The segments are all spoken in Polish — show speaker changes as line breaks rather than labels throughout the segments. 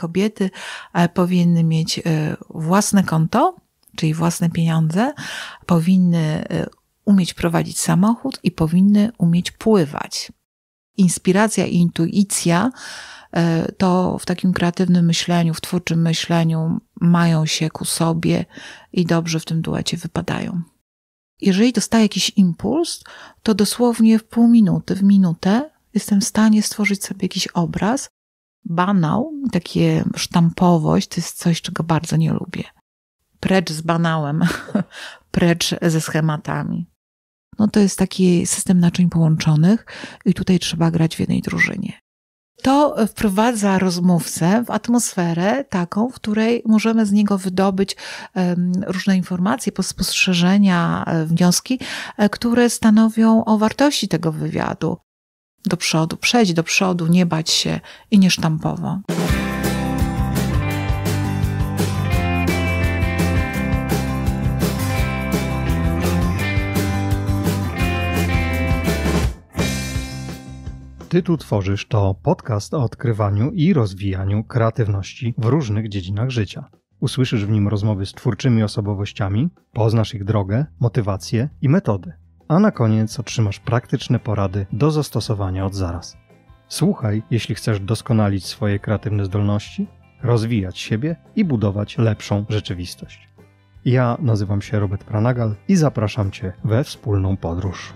kobiety e, powinny mieć e, własne konto, czyli własne pieniądze, powinny e, umieć prowadzić samochód i powinny umieć pływać. Inspiracja i intuicja to w takim kreatywnym myśleniu, w twórczym myśleniu mają się ku sobie i dobrze w tym duecie wypadają. Jeżeli dostaję jakiś impuls, to dosłownie w pół minuty, w minutę jestem w stanie stworzyć sobie jakiś obraz Banał, takie sztampowość, to jest coś, czego bardzo nie lubię. Precz z banałem, precz ze schematami. No to jest taki system naczyń połączonych i tutaj trzeba grać w jednej drużynie. To wprowadza rozmówcę w atmosferę taką, w której możemy z niego wydobyć różne informacje, spostrzeżenia, e, wnioski, e, które stanowią o wartości tego wywiadu do przodu, przejdź do przodu, nie bać się i nie sztampowo.
Ty tu tworzysz to podcast o odkrywaniu i rozwijaniu kreatywności w różnych dziedzinach życia. Usłyszysz w nim rozmowy z twórczymi osobowościami, poznasz ich drogę, motywacje i metody a na koniec otrzymasz praktyczne porady do zastosowania od zaraz. Słuchaj, jeśli chcesz doskonalić swoje kreatywne zdolności, rozwijać siebie i budować lepszą rzeczywistość. Ja nazywam się Robert Pranagal i zapraszam Cię we wspólną podróż.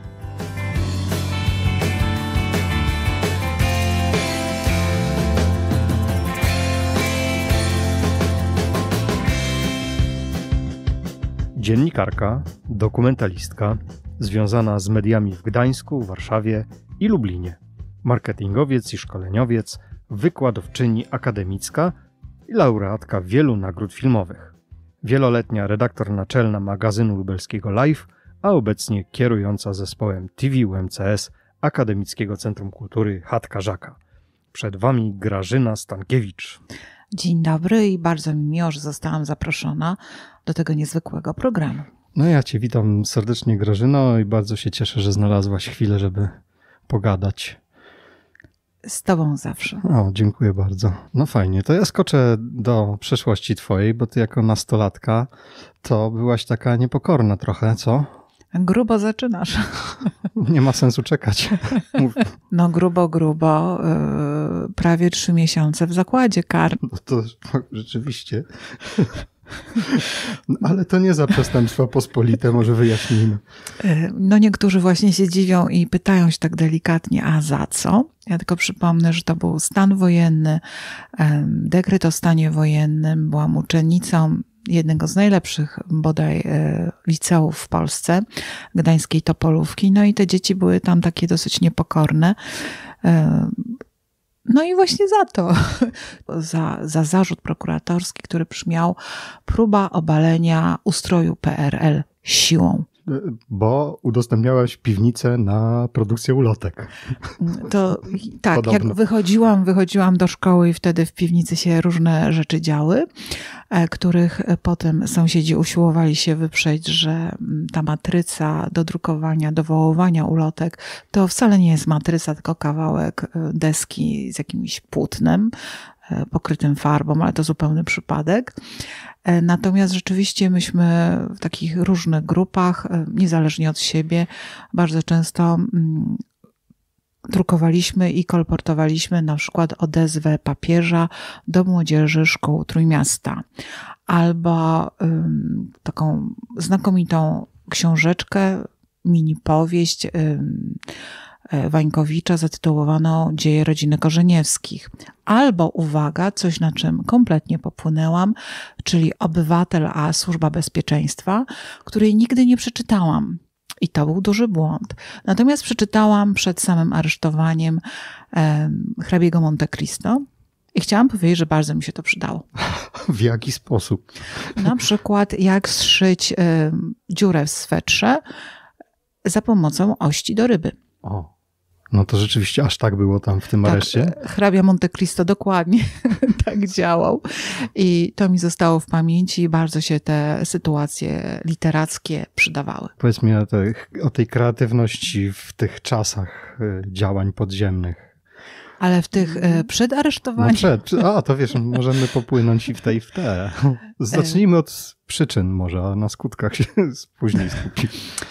Dziennikarka, dokumentalistka, związana z mediami w Gdańsku, Warszawie i Lublinie. Marketingowiec i szkoleniowiec, wykładowczyni akademicka i laureatka wielu nagród filmowych. Wieloletnia redaktor naczelna magazynu lubelskiego Live, a obecnie kierująca zespołem TV UMCS Akademickiego Centrum Kultury Hatka Żaka. Przed Wami Grażyna Stankiewicz.
Dzień dobry i bardzo mi miło, że zostałam zaproszona do tego niezwykłego programu.
No ja cię witam serdecznie Grażyno i bardzo się cieszę, że znalazłaś chwilę, żeby pogadać.
Z tobą zawsze.
O, dziękuję bardzo. No fajnie, to ja skoczę do przeszłości twojej, bo ty jako nastolatka to byłaś taka niepokorna trochę, co?
Grubo zaczynasz.
Nie ma sensu czekać.
Mów. No grubo, grubo. Yy, prawie trzy miesiące w zakładzie kar. No
to rzeczywiście. No, ale to nie za przestępstwa pospolite, może wyjaśnijmy.
E, no niektórzy właśnie się dziwią i pytają się tak delikatnie, a za co? Ja tylko przypomnę, że to był stan wojenny, dekret o stanie wojennym, byłam uczennicą jednego z najlepszych bodaj e, liceów w Polsce, gdańskiej Topolówki. No i te dzieci były tam takie dosyć niepokorne. E, no i właśnie za to, za, za zarzut prokuratorski, który brzmiał próba obalenia ustroju PRL siłą
bo udostępniałaś piwnicę na produkcję ulotek.
To tak, Podobno. jak wychodziłam, wychodziłam do szkoły i wtedy w piwnicy się różne rzeczy działy, e, których potem sąsiedzi usiłowali się wyprzeć, że mm, ta matryca do drukowania, do wołowania ulotek to wcale nie jest matryca, tylko kawałek e, deski z jakimś płótnem, E, pokrytym farbą, ale to zupełny przypadek. E, natomiast rzeczywiście myśmy w takich różnych grupach, e, niezależnie od siebie, bardzo często mm, drukowaliśmy i kolportowaliśmy na przykład odezwę papieża do młodzieży szkół Trójmiasta albo taką znakomitą książeczkę, mini powieść E, Wańkowicza zatytułowaną Dzieje rodziny Korzeniewskich. Albo, uwaga, coś na czym kompletnie popłynęłam, czyli Obywatel a Służba Bezpieczeństwa, której nigdy nie przeczytałam. I to był duży błąd. Natomiast przeczytałam przed samym aresztowaniem e, hrabiego Monte Cristo, i chciałam powiedzieć, że bardzo mi się to przydało.
W jaki sposób?
Na przykład, jak zszyć dziurę w swetrze za pomocą ości do ryby.
O, no to rzeczywiście aż tak było tam w tym tak, areszcie?
Hrabia Monte Cristo dokładnie tak działał. I to mi zostało w pamięci i bardzo się te sytuacje literackie przydawały.
Powiedz mi o, te, o tej kreatywności w tych czasach e, działań podziemnych.
Ale w tych e, przed aresztowaniami. No
przed, a to wiesz, możemy popłynąć i w tej w te. Zacznijmy od przyczyn może, a na skutkach się później skupimy.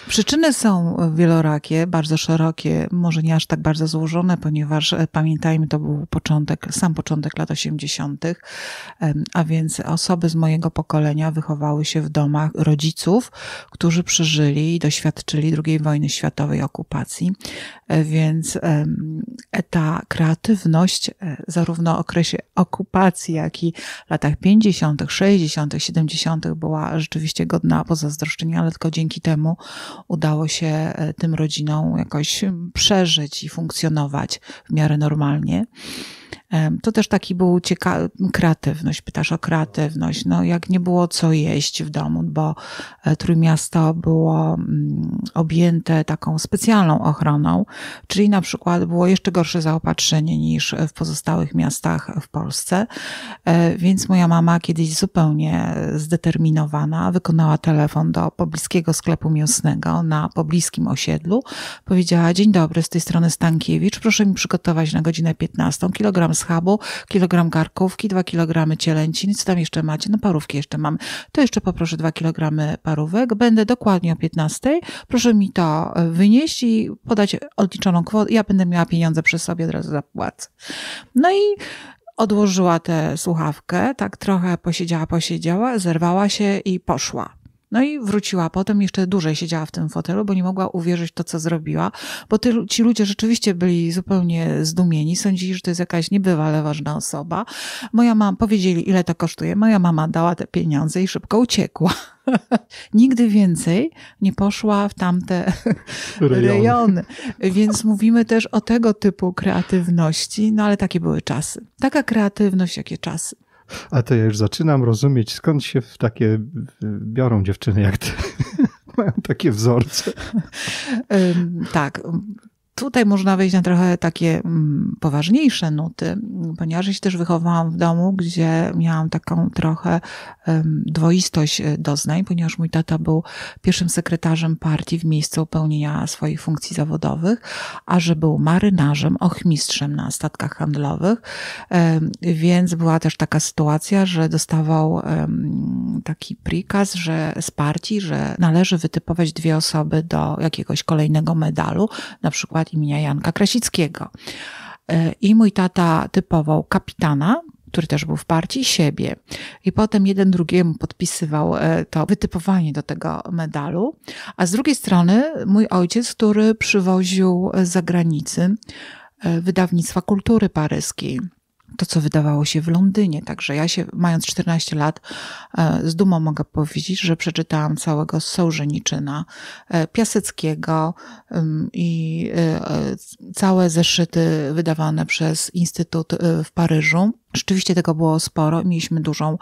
Przyczyny są wielorakie, bardzo szerokie, może nie aż tak bardzo złożone, ponieważ e, pamiętajmy, to był początek, sam początek lat 80., a więc osoby z mojego pokolenia wychowały się w domach rodziców, którzy przeżyli i doświadczyli II wojny światowej okupacji, e, więc e, ta kreatywność zarówno w okresie okupacji, jak i latach 50., 60., 60., 70. była rzeczywiście godna pozazdroszczenia, ale tylko dzięki temu udało się e, tym rodzinom jakoś mm, przeżyć i funkcjonować w miarę normalnie. To też taki był ciekawy, kreatywność, pytasz o kreatywność. No, jak nie było co jeść w domu, bo e, Trójmiasto było mm, objęte taką specjalną ochroną, czyli na przykład było jeszcze gorsze zaopatrzenie niż w pozostałych miastach w Polsce. E, więc moja mama kiedyś zupełnie zdeterminowana wykonała telefon do pobliskiego sklepu mięsnego na pobliskim osiedlu. Powiedziała: Dzień dobry, z tej strony Stankiewicz, proszę mi przygotować na godzinę 15 kilogram schabu, kilogram karkówki, dwa kilogramy cielęcin, co tam jeszcze macie? No parówki jeszcze mam. To jeszcze poproszę dwa kilogramy parówek. Będę dokładnie o 15. Proszę mi to e, wynieść i podać odliczoną kwotę. Ja będę miała pieniądze przy sobie, od razu zapłacę. No i odłożyła tę słuchawkę, tak trochę posiedziała, posiedziała, zerwała się i poszła. No i wróciła potem, jeszcze dłużej siedziała w tym fotelu, bo nie mogła uwierzyć to, co zrobiła, bo ty, ci ludzie rzeczywiście byli zupełnie zdumieni, sądzili, że to jest jakaś niebywale ważna osoba. Moja mama, powiedzieli, ile to kosztuje. Moja mama dała te pieniądze i szybko uciekła. Nigdy więcej nie poszła w tamte rejony. rejony. Więc mówimy też o tego typu kreatywności, no ale takie były czasy. Taka kreatywność, jakie czasy.
A to ja już zaczynam rozumieć, skąd się w takie biorą dziewczyny jak ty. Mają takie wzorce.
tak tutaj można wejść na trochę takie mm, poważniejsze nuty, ponieważ ja się też wychowałam w domu, gdzie miałam taką trochę dwoistość e, doznań, ponieważ mój tata był pierwszym sekretarzem partii w miejscu pełnienia swoich funkcji zawodowych, a że był marynarzem, ochmistrzem na statkach handlowych, więc była też taka sytuacja, że dostawał taki prikaz, że z partii, że należy wytypować dwie osoby do jakiegoś kolejnego medalu, na przykład soldat imienia Janka Krasickiego. E, I mój tata typował kapitana, który też był w partii, siebie. I potem jeden drugiemu podpisywał e, to wytypowanie do tego medalu. A z drugiej strony mój ojciec, który przywoził z zagranicy e, wydawnictwa kultury paryskiej to, co wydawało się w Londynie. Także ja się, mając 14 lat, e, z dumą mogę powiedzieć, że przeczytałam całego Sołżeniczyna, e, Piaseckiego i e, całe zeszyty wydawane przez Instytut w Paryżu. Rzeczywiście tego było sporo. Mieliśmy dużą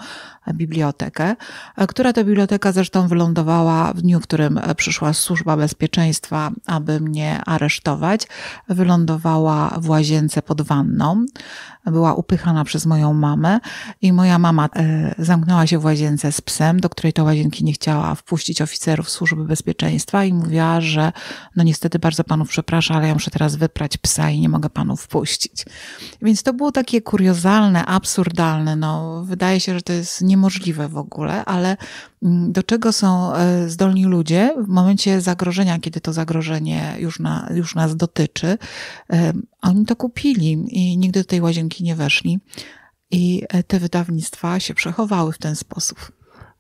bibliotekę, e, która to biblioteka zresztą wylądowała w dniu, w którym e, przyszła służba bezpieczeństwa, aby mnie aresztować. Wylądowała w łazience pod wanną. Była upychana przez moją mamę i moja mama e, zamknęła się w łazience z psem, do której to łazienki nie chciała wpuścić oficerów służby bezpieczeństwa i mówiła, że no niestety bardzo panów przepraszam, ale ja muszę teraz wyprać psa i nie mogę panów wpuścić. Więc to było takie kuriozalne, absurdalne. No, wydaje się, że to jest niemożliwe w ogóle, ale mm, do czego są e, zdolni ludzie w momencie zagrożenia, kiedy to zagrożenie już, na, już nas dotyczy? E, oni to kupili i nigdy do tej łazienki nie weszli. I e, te wydawnictwa się przechowały w ten sposób.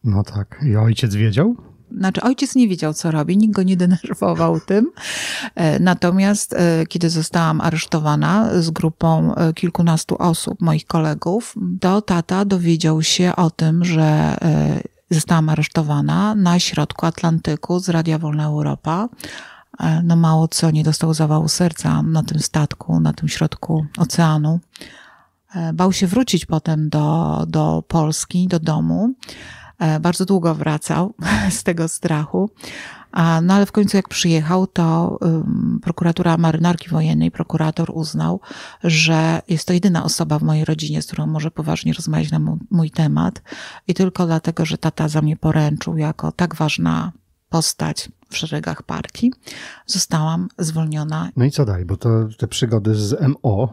No tak. I ojciec wiedział?
Znaczy, ojciec nie wiedział, co robi, nikt go nie denerwował tym. E, natomiast e, kiedy zostałam aresztowana z grupą e, kilkunastu osób, moich kolegów, to tata dowiedział się o tym, że zostałam aresztowana na środku Atlantyku z Radia Wolna Europa. No mało co, nie dostał zawału serca na tym statku, na tym środku oceanu. Bał się wrócić potem do, do Polski, do domu. E, bardzo długo wracał z tego strachu. No ale w końcu jak przyjechał, to prokuratura marynarki wojennej, prokurator uznał, że jest to jedyna osoba w mojej rodzinie, z którą może poważnie rozmawiać na mój temat. I tylko dlatego, że tata za mnie poręczył jako tak ważna postać w szeregach parki, zostałam zwolniona.
No i co dalej, bo to, te przygody z MO,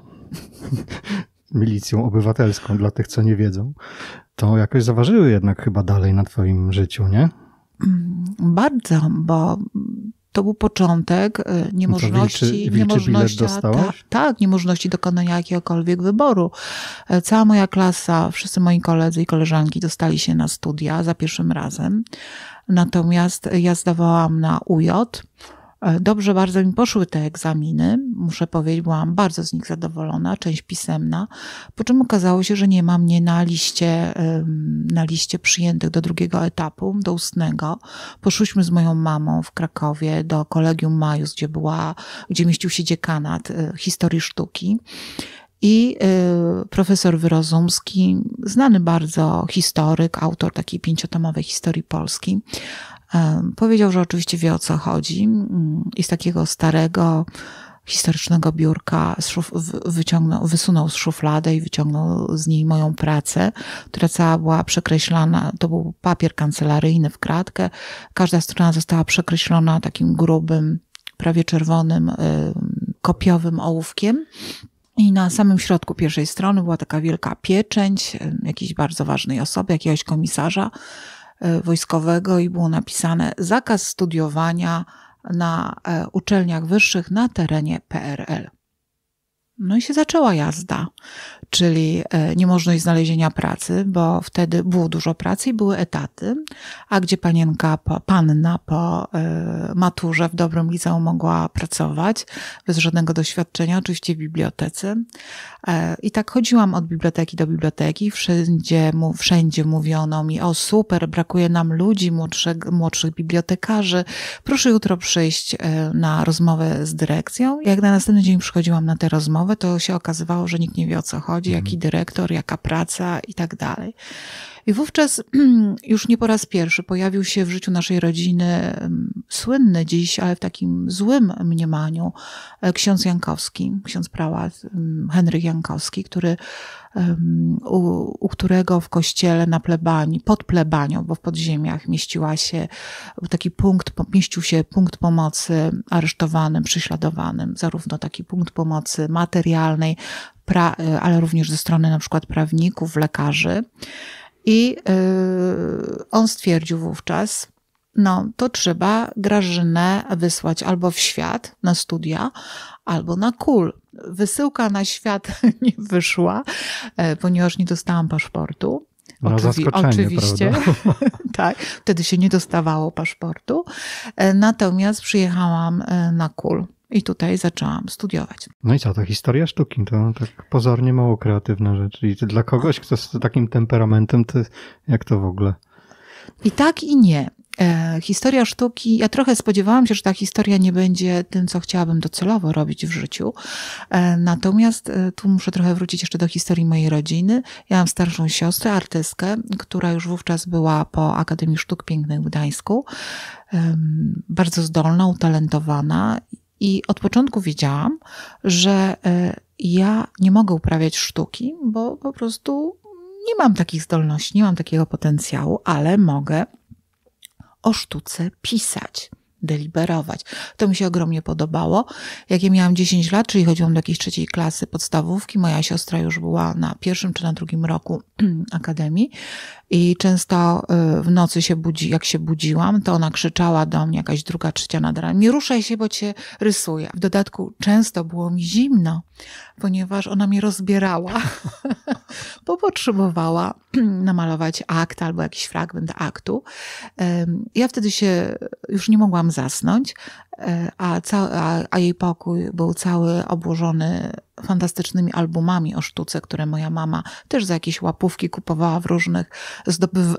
milicją obywatelską dla tych, co nie wiedzą, to jakoś zaważyły jednak chyba dalej na Twoim życiu, nie?
Mm, bardzo, bo to był początek y, niemożności, to wilczy, wilczy niemożności ta, tak, niemożności dokonania jakiegokolwiek wyboru. E, cała moja klasa, wszyscy moi koledzy i koleżanki dostali się na studia za pierwszym razem. Natomiast ja zdawałam na UJ E, dobrze bardzo mi poszły te egzaminy, muszę powiedzieć, byłam bardzo z nich zadowolona, część pisemna, po czym okazało się, że nie ma mnie na liście, na liście przyjętych do drugiego etapu, do ustnego. Poszłyśmy z moją mamą w Krakowie do Kolegium Majus, gdzie była, gdzie mieścił się dziekanat e, historii sztuki. I e, profesor Wyrozumski, znany bardzo historyk, autor takiej pięciotomowej historii Polski, Powiedział, że oczywiście wie o co chodzi mm, i z takiego starego, historycznego biurka wyciągnął, wysunął z szuflady i wyciągnął z niej moją pracę, która cała była przekreślana, to był papier kancelaryjny w kratkę, każda strona została przekreślona takim grubym, prawie czerwonym, kopiowym ołówkiem. I na samym środku pierwszej strony była taka wielka pieczęć jakiejś bardzo ważnej osoby, jakiegoś komisarza, E, wojskowego i było napisane zakaz studiowania na e, uczelniach wyższych na terenie PRL. No i się zaczęła jazda, czyli e, niemożność znalezienia pracy, bo wtedy było dużo pracy i były etaty, a gdzie panienka, po, panna po e, maturze w dobrym liceum mogła pracować bez żadnego doświadczenia, oczywiście w bibliotece. E, I tak chodziłam od biblioteki do biblioteki, wszędzie, wszędzie mówiono mi, o super, brakuje nam ludzi, młodszych, młodszych bibliotekarzy, proszę jutro przyjść na rozmowę z dyrekcją. Jak na następny dzień przychodziłam na te rozmowy, to się okazywało, że nikt nie wie o co chodzi, jaki mhm. dyrektor, jaka praca i tak dalej. I wówczas już nie po raz pierwszy pojawił się w życiu naszej rodziny słynny dziś, ale w takim złym mniemaniu, e, ksiądz Jankowski, ksiądz prałat Henryk Jankowski, który, u, u którego w kościele na plebanii, pod plebanią, bo w podziemiach mieściła się taki punkt, mieścił się punkt pomocy aresztowanym, prześladowanym, zarówno taki punkt pomocy materialnej, pra, e, ale również ze strony na przykład prawników, lekarzy. I yy, on stwierdził wówczas, no to trzeba Grażynę wysłać albo w świat na studia, albo na kul. Wysyłka na świat nie wyszła, e, ponieważ nie dostałam paszportu. No, Oczywi oczywiście. tak, wtedy się nie dostawało paszportu. E, natomiast przyjechałam na kul i tutaj zaczęłam studiować.
No i co, to historia sztuki, to tak pozornie mało kreatywna rzecz. I dla kogoś, kto z takim temperamentem, to jak to w ogóle?
I tak i nie. E, historia sztuki, ja trochę spodziewałam się, że ta historia nie będzie tym, co chciałabym docelowo robić w życiu. E, natomiast e, tu muszę trochę wrócić jeszcze do historii mojej rodziny. Ja mam starszą siostrę, artystkę, która już wówczas była po Akademii Sztuk Pięknych w Gdańsku. Bardzo zdolna, utalentowana i od początku wiedziałam, że e, ja nie mogę uprawiać sztuki, bo po prostu nie mam takich zdolności, nie mam takiego potencjału, ale mogę o sztuce pisać deliberować. To mi się ogromnie podobało. Jak ja miałam 10 lat, czyli chodziłam do jakiejś trzeciej klasy podstawówki, moja siostra już była na pierwszym czy na drugim roku akademii, i często y, w nocy się budzi, jak się budziłam, to ona krzyczała do mnie, jakaś druga, trzecia nad ranem, nie ruszaj się, bo cię rysuję. W dodatku często było mi zimno, ponieważ ona mnie rozbierała, bo potrzebowała namalować akt albo jakiś fragment aktu. Ja wtedy się już nie mogłam zasnąć a, ca- a, a jej pokój był cały obłożony fantastycznymi albumami o sztuce, które moja mama też za jakieś łapówki kupowała w różnych,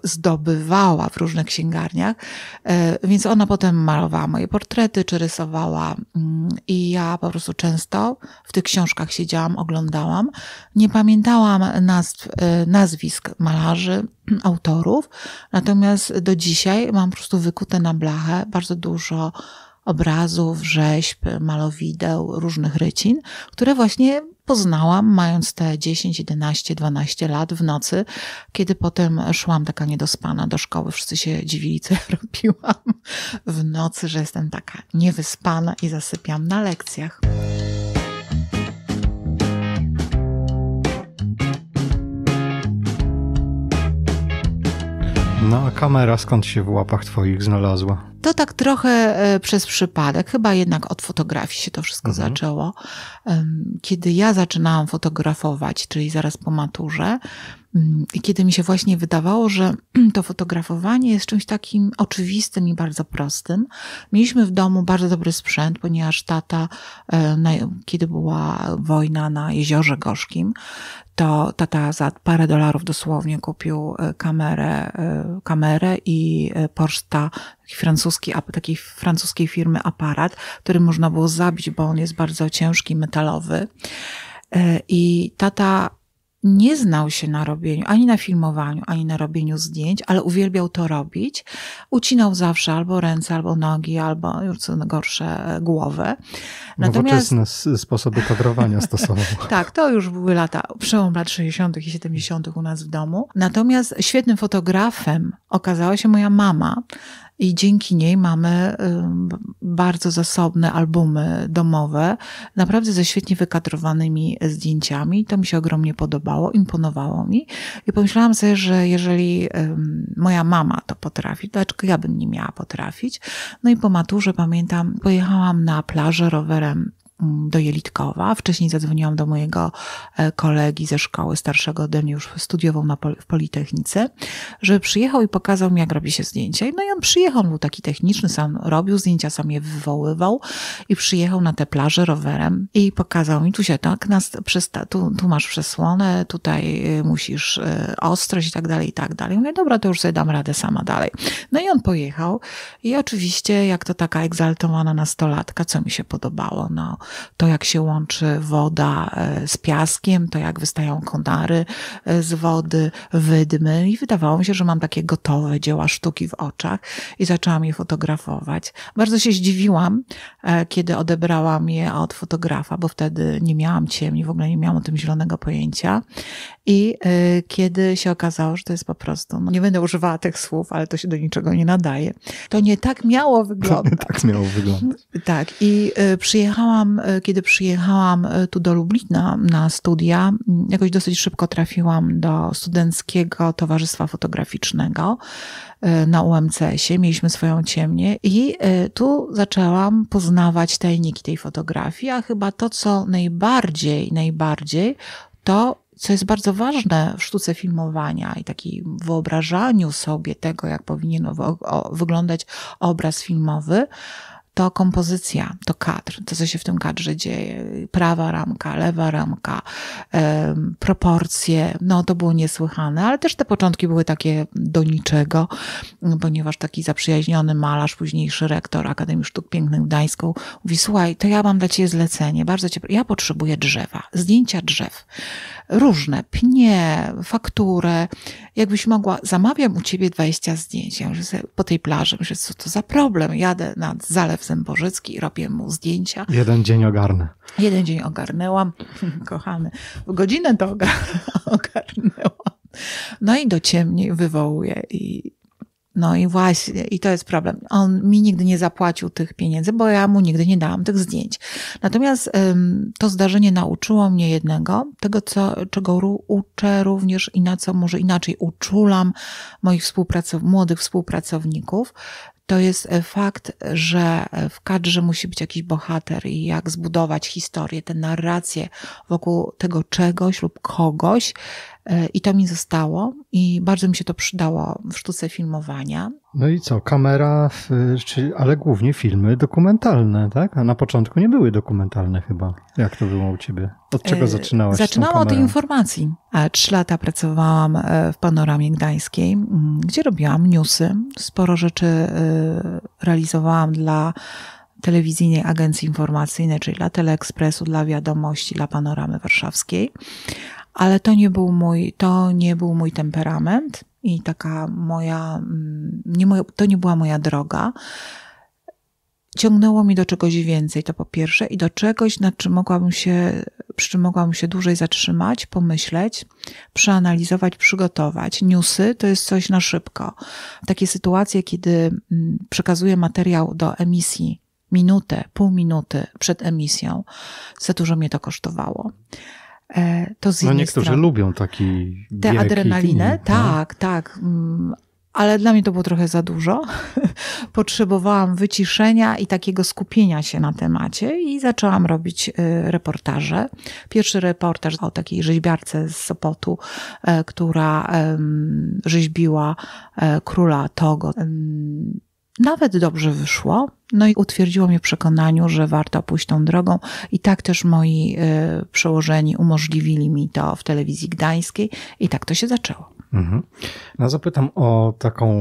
zdobywała w różnych księgarniach. E, więc ona potem malowała moje portrety, czy rysowała. Mm, I ja po prostu często w tych książkach siedziałam, oglądałam. Nie pamiętałam nazw, e, nazwisk malarzy, autorów, natomiast do dzisiaj mam po prostu wykute na blachę bardzo dużo obrazów, rzeźb, malowideł, różnych rycin, które właśnie poznałam, mając te 10, 11, 12 lat w nocy, kiedy potem szłam taka niedospana do szkoły. Wszyscy się dziwili, co ja robiłam w nocy, że jestem taka niewyspana i zasypiam na lekcjach.
No a kamera skąd się w łapach twoich znalazła?
To tak trochę e, przez przypadek, chyba jednak od fotografii się to wszystko mhm. zaczęło. Kiedy ja zaczynałam fotografować, czyli zaraz po maturze, mm, i kiedy mi się właśnie wydawało, że to fotografowanie jest czymś takim oczywistym i bardzo prostym, mieliśmy w domu bardzo dobry sprzęt, ponieważ tata, e, kiedy była wojna na Jeziorze Gorzkim, to tata za parę dolarów dosłownie kupił e, kamerę, e, kamerę i e, poczta francuski, takiej francuskiej firmy aparat, który można było zabić, bo on jest bardzo ciężki, metalowy. I tata nie znał się na robieniu, ani na filmowaniu, ani na robieniu zdjęć, ale uwielbiał to robić. Ucinał zawsze albo ręce, albo nogi, albo co gorsze głowę. Natomiast...
Nowoczesne sposoby kadrowania stosował.
tak, to już były lata, przełom lat 60. i 70. u nas w domu. Natomiast świetnym fotografem okazała się moja mama, i dzięki niej mamy y, bardzo zasobne albumy domowe, naprawdę ze świetnie wykadrowanymi zdjęciami. To mi się ogromnie podobało, imponowało mi i pomyślałam sobie, że jeżeli moja mama to potrafi, dlaczego znaczy ja bym nie miała potrafić? No i po maturze pamiętam, pojechałam na plażę rowerem Mm, do Jelitkowa. Wcześniej zadzwoniłam do mojego e, kolegi ze szkoły starszego ode mnie, już studiował na pol w Politechnice, że przyjechał i pokazał mi, jak robi się zdjęcia. No i on przyjechał, on był taki techniczny, sam robił zdjęcia, sam je wywoływał i przyjechał na te plaże rowerem i pokazał mi, tu się tak, nas, tu, tu masz przesłonę, tutaj y, musisz y, ostrość i tak dalej, i tak dalej. Mówię, dobra, to już sobie dam radę sama dalej. No i on pojechał i oczywiście, jak to taka egzaltowana nastolatka, co mi się podobało, no to jak się łączy woda e, z piaskiem, to jak wystają konary e, z wody, wydmy i wydawało mi się, że mam takie gotowe dzieła sztuki w oczach i zaczęłam je fotografować. Bardzo się zdziwiłam, e, kiedy odebrałam je od fotografa, bo wtedy nie miałam ciemni, w ogóle nie miałam o tym zielonego pojęcia i kiedy się okazało, że to jest po prostu, no nie będę używała tych słów, ale to się do niczego nie nadaje. To nie tak miało wyglądać. tak miało wyglądać. Tak i przyjechałam E, kiedy przyjechałam e, tu do Lublina na studia, mm, jakoś dosyć szybko trafiłam do Studenckiego Towarzystwa Fotograficznego e, na UMCS-ie. Mieliśmy swoją ciemnię i tu zaczęłam poznawać tajniki tej fotografii, a chyba to, co najbardziej, najbardziej, to co jest bardzo ważne w sztuce filmowania i takim wyobrażaniu sobie tego, jak powinien wyglądać obraz filmowy, to kompozycja, to kadr, to co się w tym kadrze dzieje. Prawa ramka, lewa ramka, proporcje, no to było niesłychane, ale też te początki były takie do niczego, ponieważ taki zaprzyjaźniony malarz, późniejszy rektor Akademii Sztuk Pięknych w Gdańsku mówi, słuchaj, to ja mam dla ciebie zlecenie, bardzo cię, ja potrzebuję drzewa, zdjęcia drzew różne pnie, faktury. Jakbyś mogła, zamawiam u ciebie 20 zdjęć. Ja już po tej plaży myślę, co to za problem. Jadę nad Zalew Zębożycki, robię mu zdjęcia.
Jeden dzień ogarnę.
Jeden dzień ogarnęłam, kochany. W godzinę to ogarnęłam. No i do ciemni wywołuje i no i właśnie, i to jest problem. On mi nigdy nie zapłacił tych pieniędzy, bo ja mu nigdy nie dałam tych zdjęć. Natomiast ym, to zdarzenie nauczyło mnie jednego, tego, co, czego ru, uczę również i na co może inaczej uczulam moich współpracow- młodych współpracowników, to jest e, fakt, że e, w kadrze musi być jakiś bohater i jak zbudować historię, tę narrację wokół tego czegoś lub kogoś, E, I to mi zostało i bardzo mi się to przydało w sztuce filmowania.
No i co, kamera, ale głównie filmy dokumentalne, tak? A na początku nie były dokumentalne chyba. Jak to było u ciebie? Od czego e, zaczynałaś? Zaczynałam od
informacji. Trzy lata pracowałam e, w panoramie gdańskiej, mm, gdzie robiłam newsy. Sporo rzeczy realizowałam dla telewizyjnej agencji informacyjnej, czyli dla Teleekspresu, dla Wiadomości, dla Panoramy Warszawskiej ale to nie był mój, to nie był mój temperament i taka moja, mm, nie moja to nie była moja droga. Ciągnęło mi do czegoś więcej, to po pierwsze, i do czegoś, nad czym mogłabym się, przy czym mogłabym się dłużej zatrzymać, pomyśleć, przeanalizować, przygotować. Newsy to jest coś na szybko. Takie sytuacje, kiedy mm, przekazuję materiał do emisji minutę, pół minuty przed emisją, za dużo mnie to kosztowało. E, to z no niektórzy strony. lubią taki Tę adrenalinę, film, tak, no? tak. tak. Mm, ale dla mnie to było trochę za dużo. Potrzebowałam wyciszenia i takiego skupienia się na temacie i zaczęłam robić y, reportaże. Pierwszy reportaż o takiej rzeźbiarce z Sopotu, e, która rzeźbiła e, króla Togo. Nawet dobrze wyszło no i utwierdziło mnie w przekonaniu, że warto pójść tą drogą, i tak też moi y, przełożeni umożliwili mi to w telewizji gdańskiej, i tak to się zaczęło.
Mhm. No zapytam o taką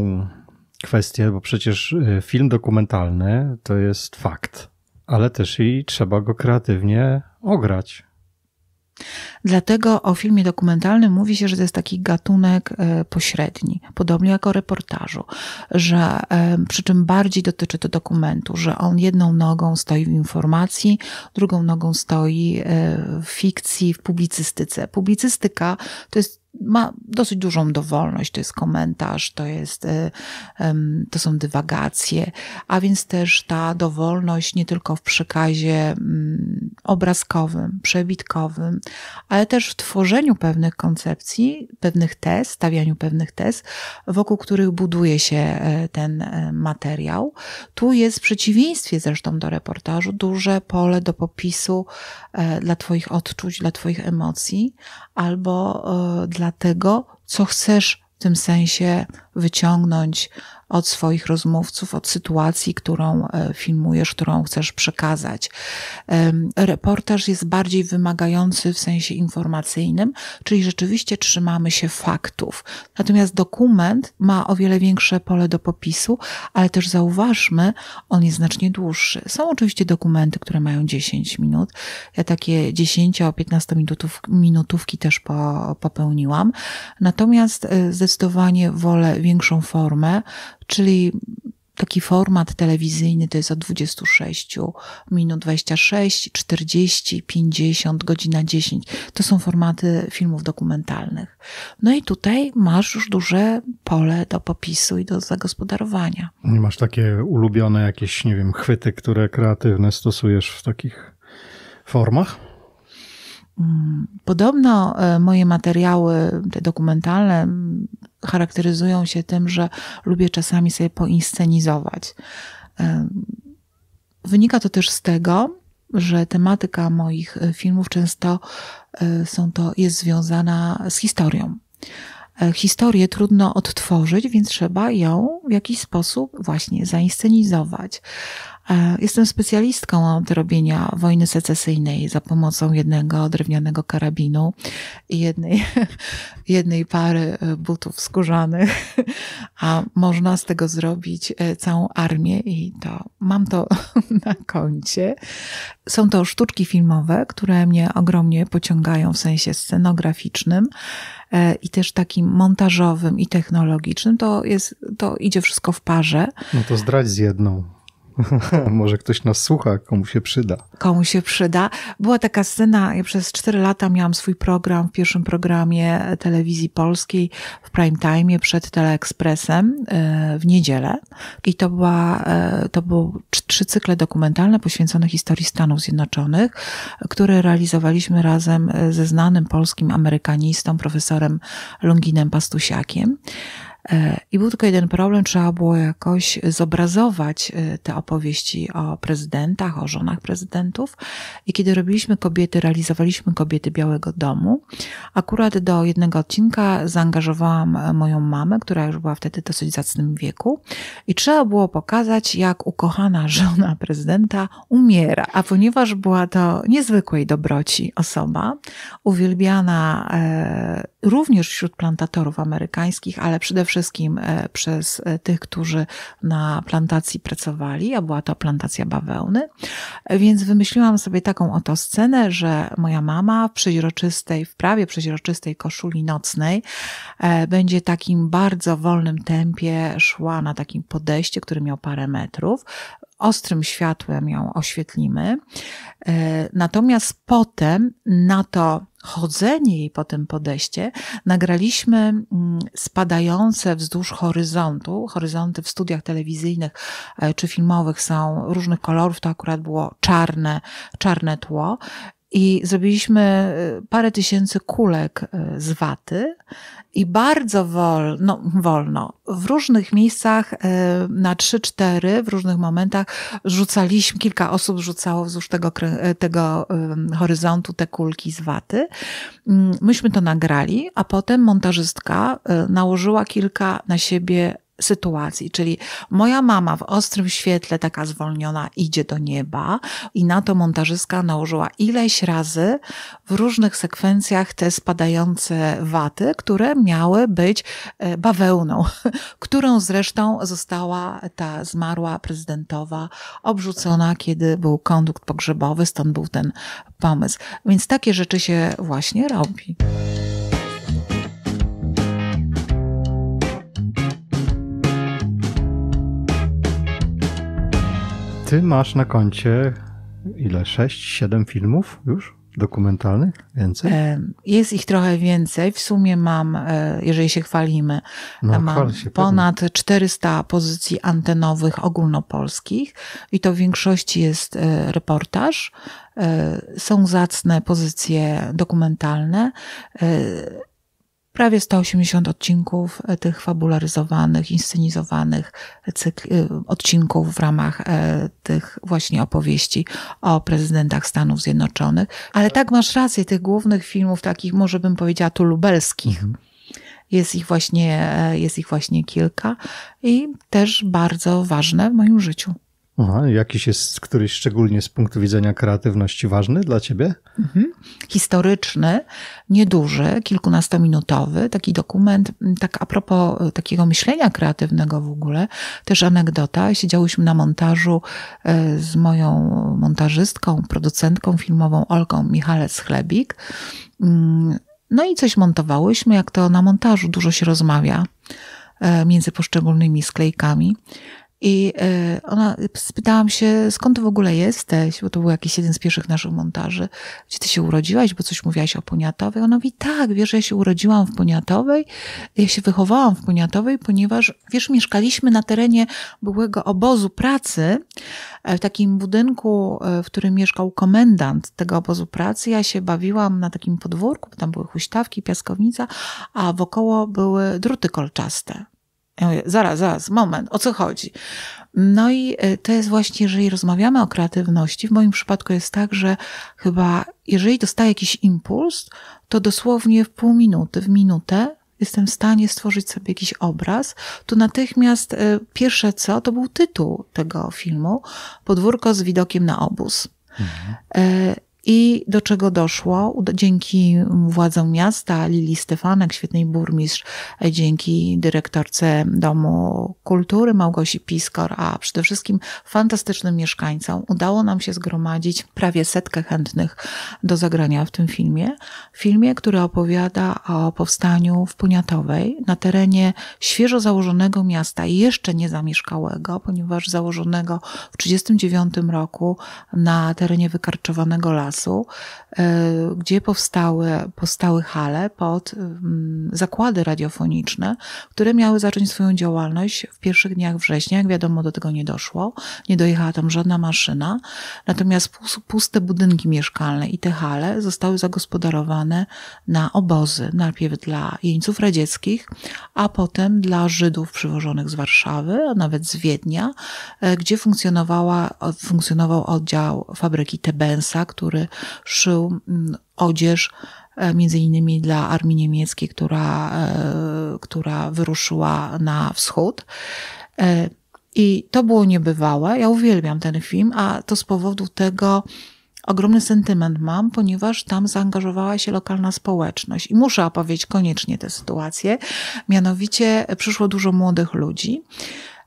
kwestię, bo przecież e, film dokumentalny to jest fakt, ale też i trzeba go kreatywnie ograć.
Dlatego o filmie dokumentalnym mówi się, że to jest taki gatunek e, pośredni, podobnie jak o reportażu, że e, przy czym bardziej dotyczy to dokumentu, że on jedną nogą stoi w informacji, drugą nogą stoi e, w fikcji, w publicystyce. Publicystyka to jest ma dosyć dużą dowolność. To jest komentarz, to, jest, y, to są dywagacje, a więc też ta dowolność nie tylko w przekazie mm, obrazkowym, przebitkowym, ale też w tworzeniu pewnych koncepcji, pewnych tez, stawianiu pewnych tez, wokół których buduje się e, ten e, materiał. Tu jest w przeciwieństwie zresztą do reportażu duże pole do popisu e, dla Twoich odczuć, dla Twoich emocji albo dla dla tego, co chcesz w tym sensie wyciągnąć od swoich rozmówców, od sytuacji, którą e, filmujesz, którą chcesz przekazać. Reportaż jest bardziej wymagający w sensie informacyjnym, czyli rzeczywiście trzymamy się faktów. Natomiast dokument ma o wiele większe pole do popisu, ale też zauważmy, on jest znacznie dłuższy. Są oczywiście dokumenty, które mają 10 minut. Ja takie 10-15 minutów, minutówki też po, popełniłam. Natomiast e, zdecydowanie wolę większą formę, czyli taki format telewizyjny to jest od 26 minut 26, 40, 50, godzina 10. To są formaty filmów dokumentalnych. No i tutaj masz już duże pole do popisu i do zagospodarowania.
Nie masz takie ulubione jakieś, nie wiem, chwyty, które kreatywne stosujesz w takich formach?
Mm, podobno e, moje materiały, te dokumentalne, charakteryzują się tym, że lubię czasami sobie poinscenizować. E, wynika to też z tego, że tematyka moich e, filmów często są to, jest związana z historią. Historię trudno odtworzyć, więc trzeba ją w jakiś sposób właśnie zainscenizować. E, jestem specjalistką od robienia wojny secesyjnej za pomocą jednego drewnianego karabinu i jednej, jednej pary e, butów skórzanych, a można z tego zrobić e, całą armię i to mam to na koncie. Są to sztuczki filmowe, które mnie ogromnie pociągają w sensie scenograficznym i też takim montażowym i technologicznym. To jest, to idzie wszystko w parze.
No to zdradź z jedną. Może ktoś nas słucha, komu się przyda.
Komu się przyda. Była taka scena, ja przez 4 lata miałam swój program w pierwszym programie telewizji polskiej w prime time przed Teleekspresem e, w niedzielę. I to, była, e, to były trzy cykle dokumentalne poświęcone historii Stanów Zjednoczonych, które realizowaliśmy razem e, ze znanym polskim amerykanistą, profesorem Longinem Pastusiakiem. E, I był tylko jeden problem, trzeba było jakoś zobrazować e, te opowieści o prezydentach, o żonach prezydentów. I kiedy robiliśmy kobiety, realizowaliśmy kobiety Białego Domu, akurat do jednego odcinka zaangażowałam e, moją mamę, która już była wtedy dosyć zacnym wieku, i trzeba było pokazać, jak ukochana żona prezydenta umiera. A ponieważ była to niezwykłej dobroci osoba, uwielbiana, e, również wśród plantatorów amerykańskich, ale przede wszystkim e, przez e, tych, którzy na plantacji pracowali, a była to plantacja bawełny. E, więc wymyśliłam sobie taką oto scenę, że moja mama w przeźroczystej, w prawie przeźroczystej koszuli nocnej będzie takim bardzo wolnym tempie szła na takim podejście, który miał parę metrów ostrym światłem ją oświetlimy. Natomiast potem na to chodzenie i potem podejście, nagraliśmy mm, spadające wzdłuż horyzontu. Horyzonty w studiach telewizyjnych e, czy filmowych są różnych kolorów, to akurat było czarne, czarne tło i zrobiliśmy y, parę tysięcy kulek y, z waty i bardzo wolno, wolno w różnych miejscach y, na 3-4, w różnych momentach rzucaliśmy, kilka osób rzucało wzdłuż tego, tego horyzontu te kulki z waty. Mm, myśmy to nagrali, a potem montażystka nałożyła kilka na siebie sytuacji, czyli moja mama w ostrym świetle, taka zwolniona, idzie do nieba i na to montażyska nałożyła ileś razy w różnych sekwencjach te spadające waty, które miały być e, bawełną, którą zresztą została ta zmarła prezydentowa obrzucona, kiedy był kondukt pogrzebowy, stąd był ten pomysł. Więc takie rzeczy się właśnie robi.
Ty masz na koncie ile? 6-7 filmów już dokumentalnych? Więcej?
Jest ich trochę więcej. W sumie mam, e, jeżeli się chwalimy, no, mam się, ponad pewnie. 400 pozycji antenowych ogólnopolskich i to w większości jest e, reportaż. E, są zacne pozycje dokumentalne prawie 180 odcinków e, tych fabularyzowanych, inscenizowanych cykl, e, odcinków w ramach e, tych właśnie opowieści o prezydentach Stanów Zjednoczonych. Ale tak masz rację, tych głównych filmów, takich może bym powiedziała tu lubelskich. Mhm. Jest ich, właśnie, jest ich właśnie kilka i też bardzo ważne w moim życiu.
Aha, jakiś jest któryś szczególnie z punktu widzenia kreatywności ważny dla ciebie?
Mhm. Historyczny, nieduży, kilkunastominutowy, taki dokument. Tak a propos e, takiego myślenia kreatywnego w ogóle, też anegdota. Siedziałyśmy na montażu e, z moją montażystką, producentką filmową Olgą Michalec-Chlebik. Mm, no i coś montowałyśmy, jak to na montażu dużo się rozmawia e, między poszczególnymi sklejkami. I e, ona, spytałam się, skąd ty w ogóle jesteś, bo to był jakiś jeden z pierwszych naszych montaży. Gdzie ty się urodziłaś, bo coś mówiłaś o Poniatowej? Ona mówi, tak, wiesz, ja się urodziłam w Poniatowej, ja się wychowałam w Poniatowej, ponieważ, wiesz, mieszkaliśmy na terenie byłego obozu pracy, e, w takim budynku, e, w którym mieszkał komendant tego obozu pracy. Ja się bawiłam na takim podwórku, bo tam były huśtawki, piaskownica, a wokoło były druty kolczaste. Ja mówię, zaraz, zaraz, moment, o co chodzi? No i e, to jest właśnie, jeżeli rozmawiamy o kreatywności, w moim przypadku jest tak, że chyba jeżeli dostaję jakiś impuls, to dosłownie w pół minuty, w minutę jestem w stanie stworzyć sobie jakiś obraz, to natychmiast e, pierwsze co, to był tytuł tego filmu, Podwórko z widokiem na obóz. Mhm. E, i do czego doszło? Dzięki władzom miasta, Lili Stefanek, świetnej burmistrz, e, dzięki dyrektorce Domu Kultury Małgosi Piskor, a przede wszystkim fantastycznym mieszkańcom udało nam się zgromadzić prawie setkę chętnych do zagrania w tym filmie. Filmie, który opowiada o powstaniu w Poniatowej na terenie świeżo założonego miasta, jeszcze nie zamieszkałego, ponieważ założonego w 1939 roku na terenie wykarczowanego lasu czasu, e, gdzie powstały, powstały hale pod mm, zakłady radiofoniczne, które miały zacząć swoją działalność w pierwszych dniach września. Jak wiadomo, do tego nie doszło. Nie dojechała tam żadna maszyna. Natomiast puste budynki mieszkalne i te hale zostały zagospodarowane na obozy. Najpierw dla jeńców radzieckich, a potem dla Żydów przywożonych z Warszawy, a nawet z Wiednia, e, gdzie funkcjonowała, funkcjonował oddział fabryki Tebensa, który który szył mm, odzież e, między innymi dla armii niemieckiej, która, e, która wyruszyła na wschód. E, I to było niebywałe. Ja uwielbiam ten film, a to z powodu tego ogromny sentyment mam, ponieważ tam zaangażowała się lokalna społeczność. I muszę opowiedzieć koniecznie tę sytuację. Mianowicie przyszło dużo młodych ludzi.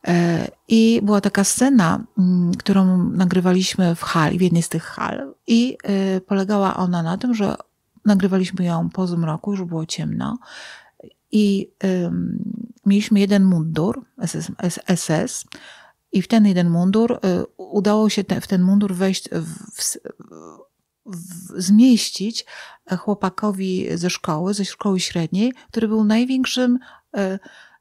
E, I była taka scena, mm, którą nagrywaliśmy w hali, w jednej z tych hal, i e, polegała ona na tym, że nagrywaliśmy ją po zmroku, już było ciemno, i mieliśmy jeden mundur SS, SS i w ten jeden mundur e, udało się te, w ten mundur wejść, w, w, w, zmieścić chłopakowi ze szkoły, ze szkoły średniej, który był największym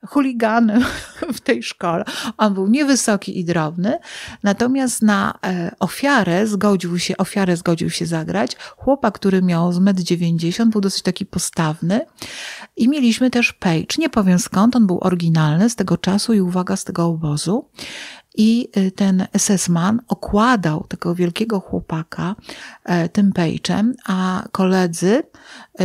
chuliganem w tej szkole. On był niewysoki i drobny, natomiast na e, ofiarę zgodził się, ofiarę zgodził się zagrać chłopak, który miał z 1,90 m, był dosyć taki postawny i mieliśmy też Page. Nie powiem skąd, on był oryginalny z tego czasu i uwaga, z tego obozu. I e, ten SS-man okładał tego wielkiego chłopaka e, tym pejczem, a koledzy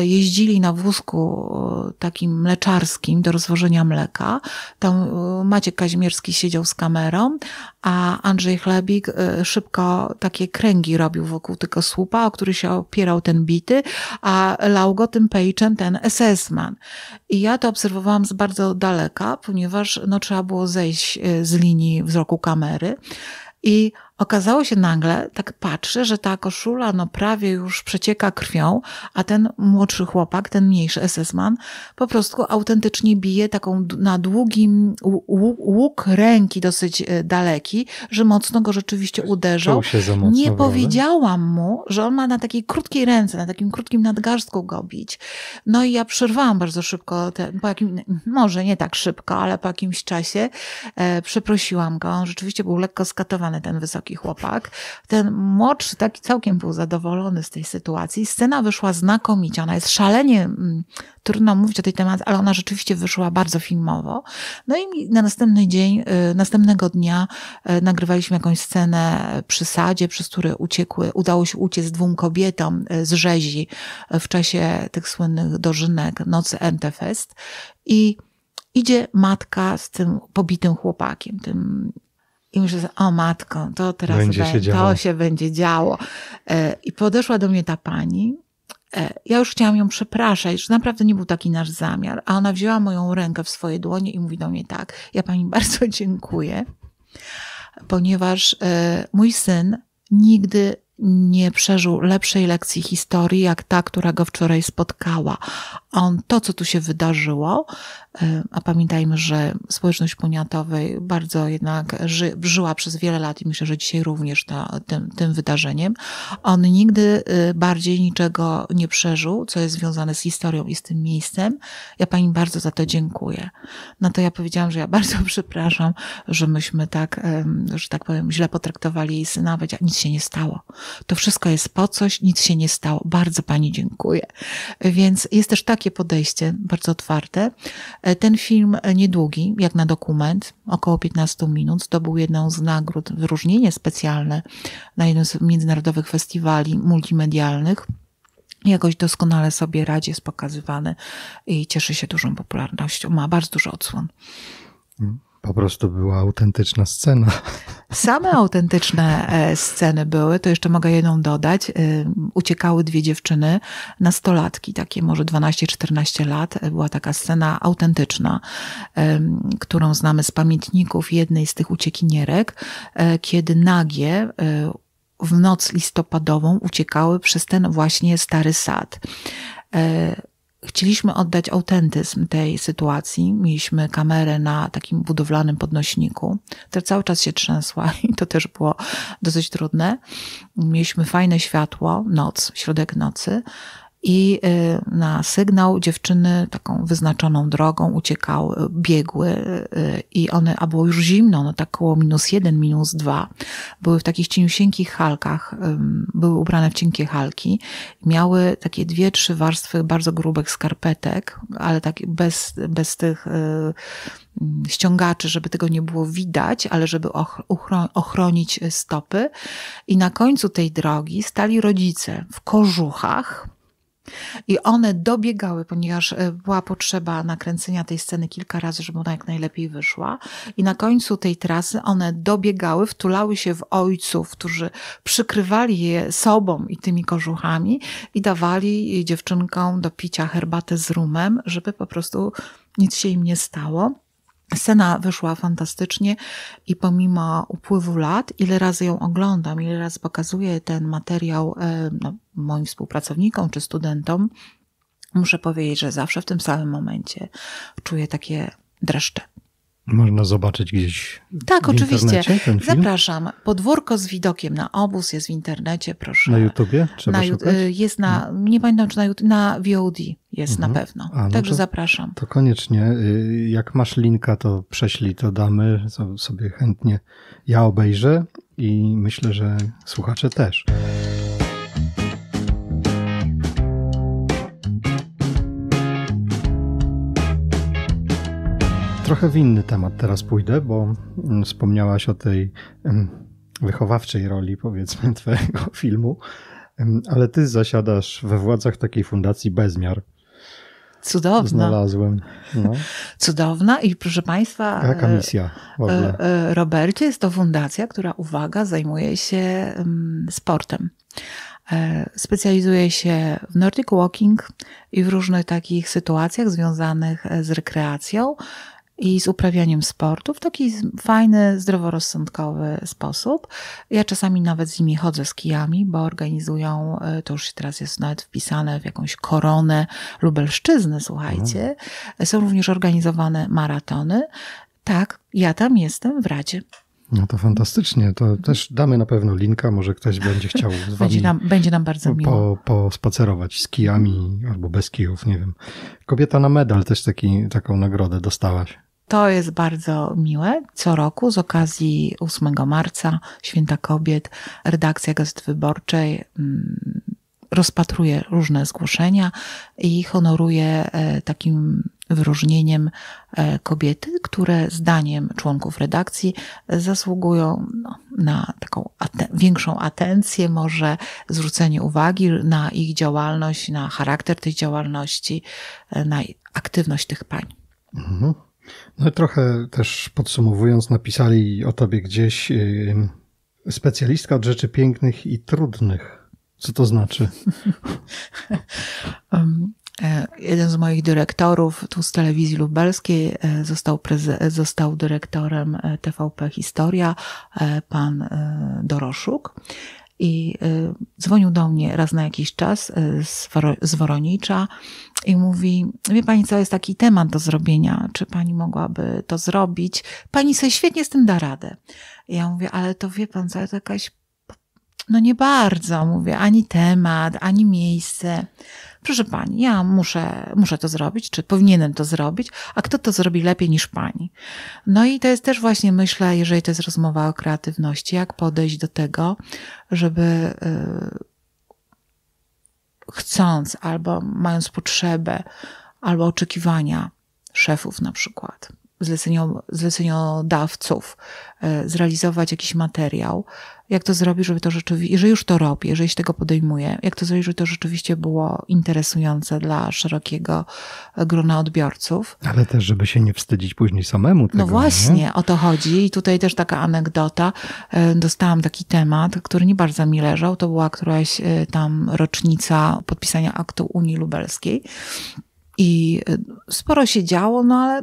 jeździli na wózku e, takim mleczarskim do rozwożenia mleka. Tam e, Maciek Kazimierski siedział z kamerą, a Andrzej Chlebik e, szybko takie kręgi robił wokół tego słupa, o który się opierał ten bity, a lał go tym pejczem ten SS-man. I ja to obserwowałam z bardzo daleka, ponieważ no, trzeba było zejść z linii wzroku kamery. I Okazało się nagle, tak patrzę, że ta koszula no prawie już przecieka krwią, a ten młodszy chłopak, ten mniejszy SS-man, po prostu autentycznie bije taką na długim łuk ręki dosyć e, daleki, że mocno go rzeczywiście uderzał. Nie powiedziałam mu, że on ma na takiej krótkiej ręce, na takim krótkim nadgarstku go bić. No i ja przerwałam bardzo szybko, ten, po jakim, może nie tak szybko, ale po jakimś czasie e, przeprosiłam go. On rzeczywiście był lekko skatowany, ten wysoki wysoki chłopak. Ten młodszy taki całkiem był zadowolony z tej sytuacji. Scena wyszła znakomicie. Ona jest szalenie, mm, trudno mówić o tej temacie, ale ona rzeczywiście wyszła bardzo filmowo. No i na następny dzień, y, następnego dnia y, nagrywaliśmy jakąś scenę przy sadzie, przez który uciekły, udało się uciec dwóm kobietom y, z rzezi w czasie tych słynnych dożynek Nocy Entefest. I idzie matka z tym pobitym chłopakiem, tym i myślę, o matko, to teraz będzie się to się będzie działo. E, I podeszła do mnie ta pani. E, ja już chciałam ją przepraszać, że naprawdę nie był taki nasz zamiar. A ona wzięła moją rękę w swoje dłonie i mówi do mnie tak: Ja pani bardzo dziękuję, ponieważ e, mój syn nigdy nie przeżył lepszej lekcji historii, jak ta, która go wczoraj spotkała. On to, co tu się wydarzyło, a pamiętajmy, że społeczność poniatowej bardzo jednak ży, żyła przez wiele lat i myślę, że dzisiaj również ta, tym, tym wydarzeniem. On nigdy y, bardziej niczego nie przeżył, co jest związane z historią i z tym miejscem. Ja pani bardzo za to dziękuję. No to ja powiedziałam, że ja bardzo przepraszam, że myśmy tak, że tak powiem, źle potraktowali jej syna. Powiedziała, nic się nie stało. To wszystko jest po coś, nic się nie stało. Bardzo pani dziękuję. Więc jest też takie podejście, bardzo otwarte. E, ten film e, niedługi, jak na dokument, około 15 minut, to był jedną z nagród, wyróżnienie specjalne na jednym z międzynarodowych festiwali multimedialnych jakoś doskonale sobie radzi, jest pokazywany i cieszy się dużą popularnością. Ma bardzo dużo odsłon.
Mm. Po prostu była autentyczna scena.
Same autentyczne e, sceny były, to jeszcze mogę jedną dodać. E, uciekały dwie dziewczyny, nastolatki, takie może 12-14 lat. E, była taka scena autentyczna, którą znamy z pamiętników jednej z tych uciekinierek, kiedy nagie w noc listopadową uciekały przez ten właśnie stary sad Chcieliśmy oddać autentyzm tej sytuacji. Mieliśmy kamerę na takim budowlanym podnośniku, która cały czas się trzęsła i to też było dosyć trudne. Mieliśmy fajne światło, noc, środek nocy i y, na sygnał dziewczyny taką wyznaczoną drogą uciekały, biegły y, i one, a było już zimno, no tak około minus jeden, minus dwa, były w takich cieniusieńkich halkach, były ubrane w cienkie halki, miały takie dwie, trzy warstwy bardzo grubych skarpetek, ale tak bez, bez tych y, mm, ściągaczy, żeby tego nie było widać, ale żeby ochronić stopy. I na końcu tej drogi stali rodzice w kożuchach, i one dobiegały, ponieważ e, była potrzeba nakręcenia tej sceny kilka razy, żeby ona jak najlepiej wyszła. I na końcu tej trasy one dobiegały, wtulały się w ojców, którzy przykrywali je sobą i tymi kożuchami i dawali dziewczynkom do picia herbatę z rumem, żeby po prostu nic się im nie stało. Scena wyszła fantastycznie i pomimo upływu lat, ile razy ją oglądam, ile razy pokazuję ten materiał e, no, moim współpracownikom czy studentom, muszę powiedzieć, że zawsze w tym samym momencie czuję takie dreszcze.
Można zobaczyć gdzieś. Tak, oczywiście. Zapraszam.
Podwórko z widokiem na obóz jest w internecie, proszę.
Na YouTubie? Trzeba na, szukać? Y,
jest na, no. nie pamiętam czy na YouTube, na VOD jest mhm. na pewno. A, no Także to, zapraszam.
To koniecznie. Y, jak masz linka, to prześlij, to damy. Sobie chętnie ja obejrzę i myślę, że słuchacze też. Trochę w inny temat teraz pójdę, bo mm, wspomniałaś o tej wychowawczej roli, powiedzmy, Twojego filmu, ale Ty zasiadasz we władzach takiej fundacji Bezmiar.
Cudowna. Znalazłem. No. Cudowna i proszę Państwa. Jaka e, misja w ogóle? E, e, Robercie, jest to fundacja, która, uwaga, zajmuje się sportem. Specjalizuje się w Nordic Walking i w różnych takich sytuacjach związanych z rekreacją i z uprawianiem sportu w taki fajny, zdroworozsądkowy sposób. Ja czasami nawet z nimi chodzę z kijami, bo organizują, e, to już teraz jest nawet wpisane w jakąś koronę lubelszczyzny, słuchajcie. Mm. Są również organizowane maratony. Tak, ja tam jestem w Radzie.
No to fantastycznie. To też damy na pewno linka, może ktoś będzie chciał z wami będzie nam,
będzie nam bardzo miło.
Po, pospacerować z kijami albo bez kijów, nie wiem. Kobieta na medal też taki, taką nagrodę dostałaś.
To jest bardzo miłe. Co roku z okazji 8 marca, Święta Kobiet, redakcja Gazety Wyborczej mm, rozpatruje różne zgłoszenia i honoruje e, takim wyróżnieniem e, kobiety, które zdaniem członków redakcji zasługują no, na taką aten większą atencję, może zwrócenie uwagi na ich działalność, na charakter tej działalności, e, na aktywność tych pań.
Mhm. No trochę też podsumowując, napisali o tobie gdzieś yy, specjalistka od rzeczy pięknych i trudnych. Co to znaczy?
um, e, jeden z moich dyrektorów tu z telewizji lubelskiej e, został, został dyrektorem e, TVP Historia, pan Doroszuk. I y, dzwonił do mnie raz na jakiś czas y, z, z Woronicza i mówi: Wie pani, co jest taki temat do zrobienia? Czy pani mogłaby to zrobić? Pani sobie świetnie z tym da radę. I ja mówię: Ale to wie pan, co to jakaś. No nie bardzo, mówię, ani temat, ani miejsce proszę pani, ja muszę, muszę to zrobić, czy powinienem to zrobić, a kto to zrobi lepiej niż pani? No i to jest też właśnie, myślę, jeżeli to jest rozmowa o kreatywności, jak podejść do tego, żeby yy, chcąc albo mając potrzebę, albo oczekiwania szefów na przykład, zlecenio, zleceniodawców, y, zrealizować jakiś materiał, jak to zrobić, żeby to rzeczywiście, że już to robię, jeżeli się tego podejmuję, jak to zrobić, żeby to rzeczywiście było interesujące dla szerokiego e, grona odbiorców.
Ale też, żeby się nie wstydzić później samemu no tego. No właśnie, nie?
o to chodzi. I tutaj też taka anegdota. E, dostałam taki temat, który nie bardzo mi leżał. To była któraś e, tam rocznica podpisania aktu Unii Lubelskiej. I sporo się działo, no ale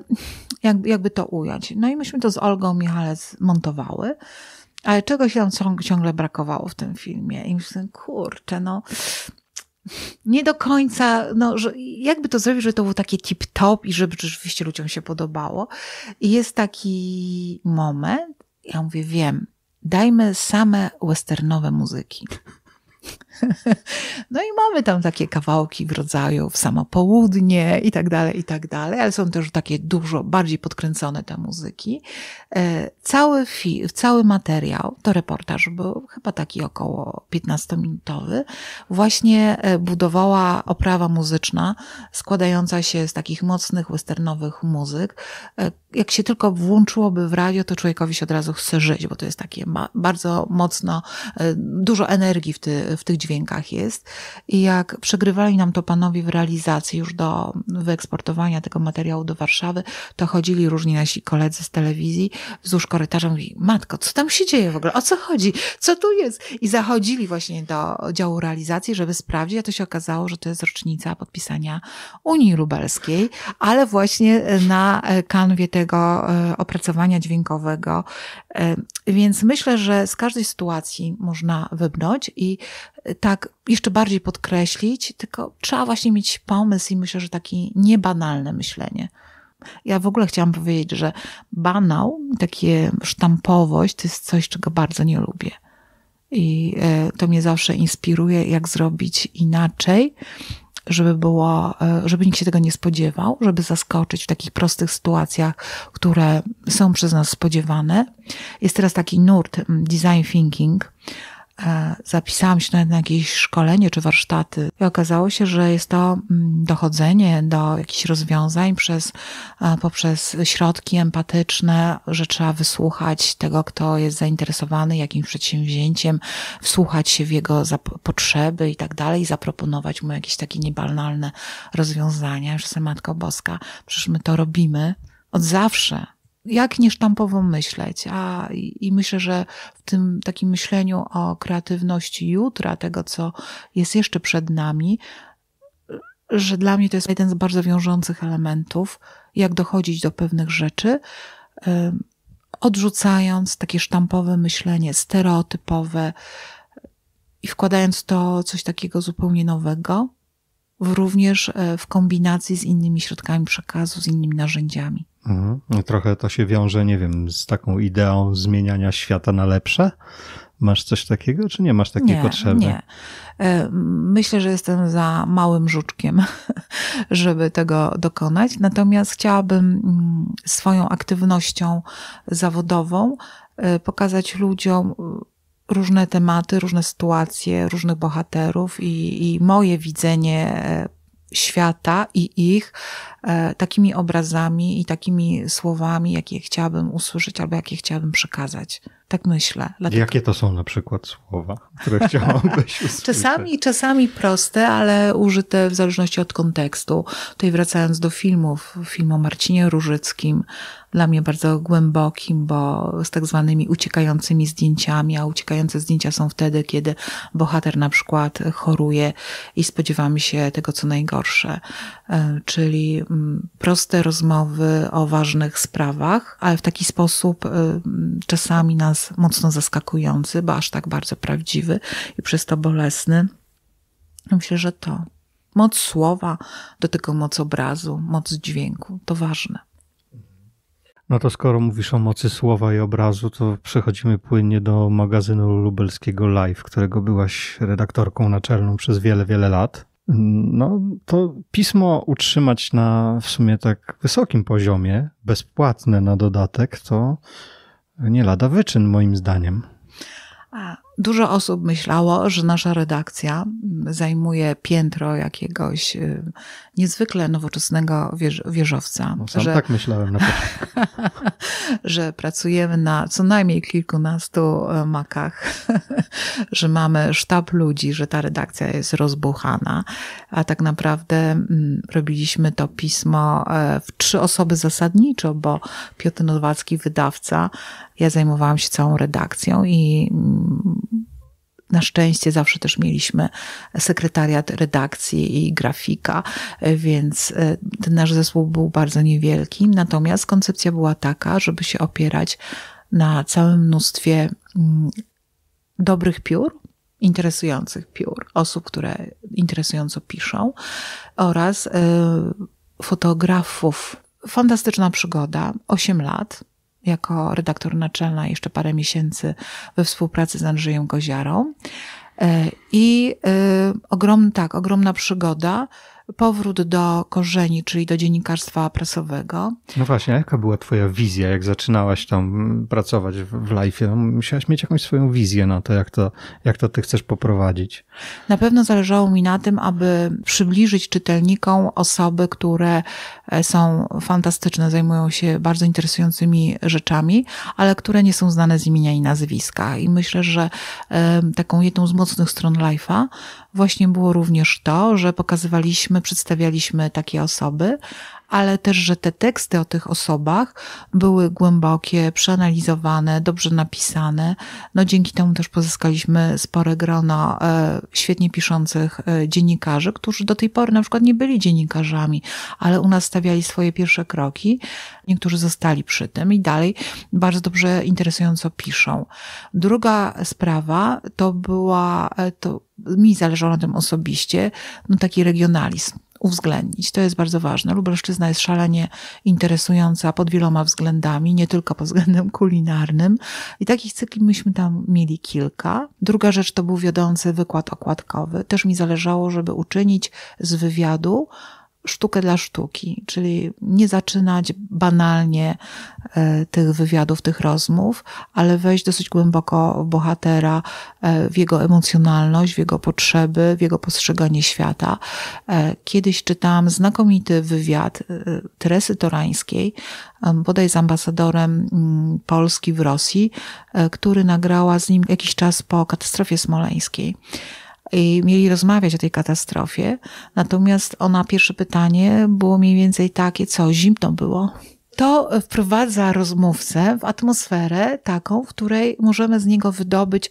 jakby, jakby to ująć. No i myśmy to z Olgą Michalec montowały. Ale czegoś tam ciągle brakowało w tym filmie. I myślę, kurczę, no nie do końca, no, że jakby to zrobić, żeby to było takie tip-top i żeby rzeczywiście ludziom się podobało. I jest taki moment, ja mówię, wiem, dajmy same westernowe muzyki. No i mamy tam takie kawałki w rodzaju w samo południe i tak dalej, i tak dalej, ale są też takie dużo bardziej podkręcone te muzyki. E, cały, fi, cały materiał, to reportaż był chyba taki około 15-minutowy, właśnie e, budowała oprawa muzyczna składająca się z takich mocnych westernowych muzyk. E, jak się tylko włączyłoby w radio, to człowiekowi się od razu chce żyć, bo to jest takie bardzo mocno, dużo energii w, ty, w tych dźwiękach jest. I jak przegrywali nam to panowie w realizacji już do wyeksportowania tego materiału do Warszawy, to chodzili różni nasi koledzy z telewizji wzdłuż korytarza, mówili, matko, co tam się dzieje w ogóle, o co chodzi, co tu jest? I zachodzili właśnie do działu realizacji, żeby sprawdzić, a to się okazało, że to jest rocznica podpisania Unii Lubelskiej, ale właśnie na kanwie tego e, opracowania dźwiękowego. E, więc myślę, że z każdej sytuacji można wybrnąć i tak jeszcze bardziej podkreślić, tylko trzeba właśnie mieć pomysł i myślę, że takie niebanalne myślenie. Ja w ogóle chciałam powiedzieć, że banał, takie sztampowość, to jest coś, czego bardzo nie lubię. I e, to mnie zawsze inspiruje, jak zrobić inaczej, żeby było, e, żeby nikt się tego nie spodziewał, żeby zaskoczyć w takich prostych sytuacjach, które są przez nas spodziewane. Jest teraz taki nurt mm, design thinking, E, zapisałam się na jakieś szkolenie czy warsztaty i okazało się, że jest to mm, dochodzenie do jakichś rozwiązań przez, e, poprzez środki empatyczne, że trzeba wysłuchać tego, kto jest zainteresowany jakimś przedsięwzięciem, wsłuchać się w jego potrzeby i tak dalej, zaproponować mu jakieś takie niebanalne rozwiązania. Że matko boska, przecież my to robimy od zawsze jak niesztampowo myśleć. A, i, i, myślę, że w tym takim myśleniu o kreatywności jutra, tego co jest jeszcze przed nami, że dla mnie to jest jeden z bardzo wiążących elementów, jak dochodzić do pewnych rzeczy, odrzucając takie sztampowe myślenie, stereotypowe i wkładając to coś takiego zupełnie nowego, również e, w kombinacji z innymi środkami przekazu, z innymi narzędziami.
Mhm. Trochę to się wiąże, nie wiem, z taką ideą zmieniania świata na lepsze. Masz coś takiego, czy nie masz takiej nie, potrzeby? Nie.
E, myślę, że jestem za małym żuczkiem, żeby tego dokonać. Natomiast chciałabym mm, swoją aktywnością zawodową e, pokazać ludziom e, różne tematy, różne sytuacje, różnych bohaterów i, i moje widzenie świata i ich e, takimi obrazami i takimi słowami, jakie chciałabym usłyszeć albo jakie chciałabym przekazać. Tak myślę.
Dlatego... Jakie to są na przykład słowa, które chciałabyś usłyszeć? czasami,
czasami proste, ale użyte w zależności od kontekstu. Tutaj wracając do filmów, film o Marcinie Różyckim, dla mnie bardzo głębokim, bo z tak zwanymi uciekającymi zdjęciami, a uciekające zdjęcia są wtedy, kiedy bohater na przykład choruje i spodziewamy się tego, co najgorsze. E, czyli mm, proste rozmowy o ważnych sprawach, ale w taki sposób e, czasami nas mocno zaskakujący, bo aż tak bardzo prawdziwy i przez to bolesny. Myślę, że to. Moc słowa, do tego moc obrazu, moc dźwięku to ważne.
No to skoro mówisz o mocy słowa i obrazu, to przechodzimy płynnie do magazynu lubelskiego Live, którego byłaś redaktorką naczelną przez wiele, wiele lat. No to pismo utrzymać na w sumie tak wysokim poziomie, bezpłatne na dodatek, to nie lada wyczyn moim zdaniem.
A, Dużo osób myślało, że nasza redakcja mm, zajmuje piętro jakiegoś y, niezwykle nowoczesnego wieżowca. No, sam że, tak myślałem na początku. że pracujemy na co najmniej kilkunastu e, makach, że mamy sztab ludzi, że ta redakcja jest rozbuchana, a tak naprawdę mm, robiliśmy to pismo e, w trzy osoby zasadniczo, bo Piotr Nowacki, wydawca, ja zajmowałam się całą redakcją i mm, na szczęście zawsze też mieliśmy sekretariat redakcji i grafika, więc e, ten nasz zespół był bardzo niewielki. Natomiast koncepcja była taka, żeby się opierać na całym mnóstwie mm, dobrych piór, interesujących piór, osób, które interesująco piszą oraz e, fotografów. Fantastyczna przygoda, 8 lat jako redaktor naczelna jeszcze parę miesięcy we współpracy z Andrzejem Goziarą. E, I e, ogrom, tak, ogromna przygoda, powrót do korzeni, czyli do dziennikarstwa prasowego.
No właśnie, a jaka była twoja wizja, jak zaczynałaś tam pracować w life? No, musiałaś mieć jakąś swoją wizję na to jak, to, jak to ty chcesz poprowadzić.
Na pewno zależało mi na tym, aby przybliżyć czytelnikom osoby, które E, są fantastyczne, zajmują się bardzo interesującymi rzeczami, ale które nie są znane z imienia i nazwiska. I myślę, że e, taką jedną z mocnych stron Life'a właśnie było również to, że pokazywaliśmy, przedstawialiśmy takie osoby, ale też, że te teksty o tych osobach były głębokie, przeanalizowane, dobrze napisane. No dzięki temu też pozyskaliśmy spore grono e, świetnie piszących e, dziennikarzy, którzy do tej pory na przykład nie byli dziennikarzami, ale u nas stawiali swoje pierwsze kroki. Niektórzy zostali przy tym i dalej bardzo dobrze, interesująco piszą. Druga sprawa to była, e, to mi zależało na tym osobiście, no taki regionalizm uwzględnić. To jest bardzo ważne. Lubelszczyzna jest szalenie interesująca pod wieloma względami, nie tylko pod względem kulinarnym. I takich cykli myśmy tam mieli kilka. Druga rzecz to był wiodący wykład okładkowy. Też mi zależało, żeby uczynić z wywiadu sztukę dla sztuki, czyli nie zaczynać banalnie E, tych wywiadów, tych rozmów, ale wejść dosyć głęboko w bohatera, e, w jego emocjonalność, w jego potrzeby, w jego postrzeganie świata. E, kiedyś czytałam znakomity wywiad Teresy Torańskiej, bodaj z ambasadorem mm, Polski w Rosji, który nagrała z nim jakiś czas po katastrofie smoleńskiej i mieli rozmawiać o tej katastrofie. Natomiast ona pierwsze pytanie było mniej więcej takie, co zimno było to wprowadza rozmówcę w atmosferę taką, w której możemy z niego wydobyć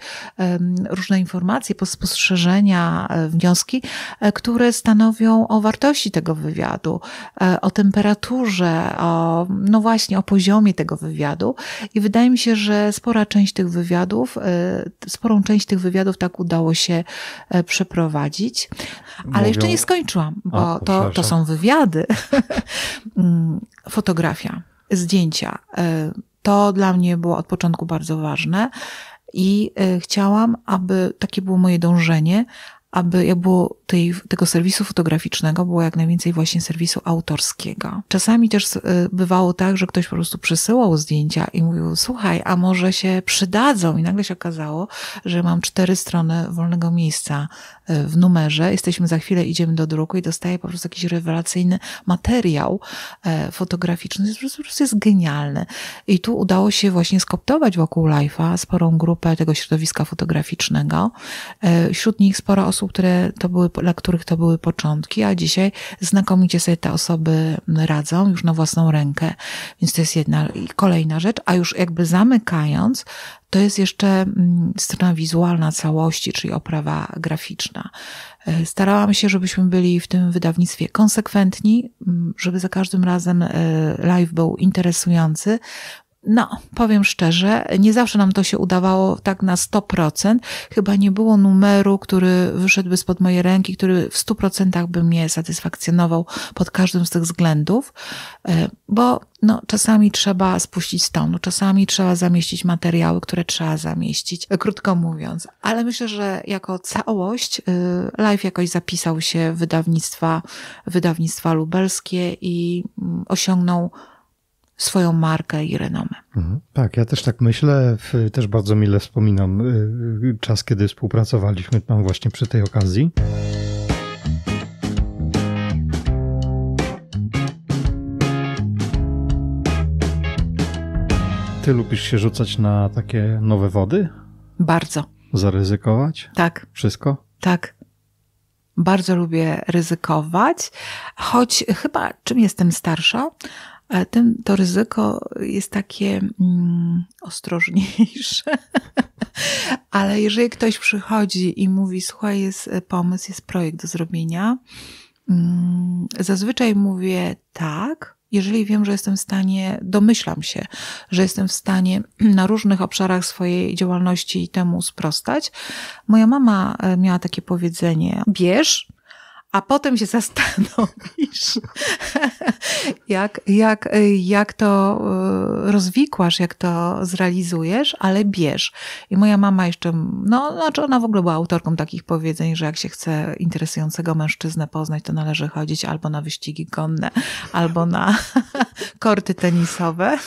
różne informacje, spostrzeżenia, e, wnioski, e, które stanowią o wartości tego wywiadu, e, o temperaturze, o, no właśnie, o poziomie tego wywiadu. I wydaje mi się, że spora część tych wywiadów, sporą część tych wywiadów tak udało się przeprowadzić.
Ale Mówią... jeszcze nie skończyłam,
bo A, to, to są wywiady. Mm, fotografia zdjęcia. E, to dla mnie było od początku bardzo ważne i e, chciałam, aby takie było moje dążenie, aby ja było tej, tego serwisu fotograficznego było jak najwięcej właśnie serwisu autorskiego. Czasami też e, bywało tak, że ktoś po prostu przysyłał zdjęcia i mówił, słuchaj, a może się przydadzą? I nagle się okazało, że mam cztery strony wolnego miejsca w numerze. Jesteśmy za chwilę, idziemy do druku i dostaję po prostu jakiś rewelacyjny materiał e, fotograficzny. Jest, po prostu jest genialny. I tu udało się właśnie skoptować wokół Life'a sporą grupę tego środowiska fotograficznego. E, wśród nich sporo osób, które to były, dla których to były początki, a dzisiaj znakomicie sobie te osoby radzą już na własną rękę. Więc to jest jedna i kolejna rzecz. A już jakby zamykając, to jest jeszcze mm, strona wizualna całości, czyli oprawa graficzna. E, starałam się, żebyśmy byli w tym wydawnictwie konsekwentni, mm, żeby za każdym razem e, live był interesujący, no, powiem szczerze, nie zawsze nam to się udawało tak na 100%. Chyba nie było numeru, który wyszedłby spod mojej ręki, który w 100% by mnie satysfakcjonował pod każdym z tych względów, e, bo no, czasami trzeba spuścić tonu, no, czasami trzeba zamieścić materiały, które trzeba zamieścić, e, krótko mówiąc. Ale myślę, że jako całość e, live jakoś zapisał się wydawnictwa, wydawnictwa lubelskie i mm, osiągnął swoją markę i renomę.
Mhm. Tak, ja też tak myślę. Też bardzo mile wspominam y, y, czas, kiedy współpracowaliśmy tam właśnie przy tej okazji. Ty lubisz się rzucać na takie nowe wody? Bardzo. Zaryzykować? Tak. Wszystko?
Tak. Bardzo lubię ryzykować, choć chyba czym jestem starsza, tym to ryzyko jest takie mm, ostrożniejsze. Ale jeżeli ktoś przychodzi i mówi, słuchaj, jest e, pomysł, jest projekt do zrobienia, mm, zazwyczaj mówię tak, jeżeli wiem, że jestem w stanie, domyślam się, że jestem w stanie na różnych obszarach swojej działalności temu sprostać. Moja mama e, miała takie powiedzenie: bierz, a potem się zastanowisz, jak, jak, jak to e, rozwikłasz, jak to zrealizujesz, ale bierz. I moja mama jeszcze, no, znaczy ona w ogóle była autorką takich powiedzeń, że jak się chce interesującego mężczyznę poznać, to należy chodzić albo na wyścigi konne, albo na korty tenisowe.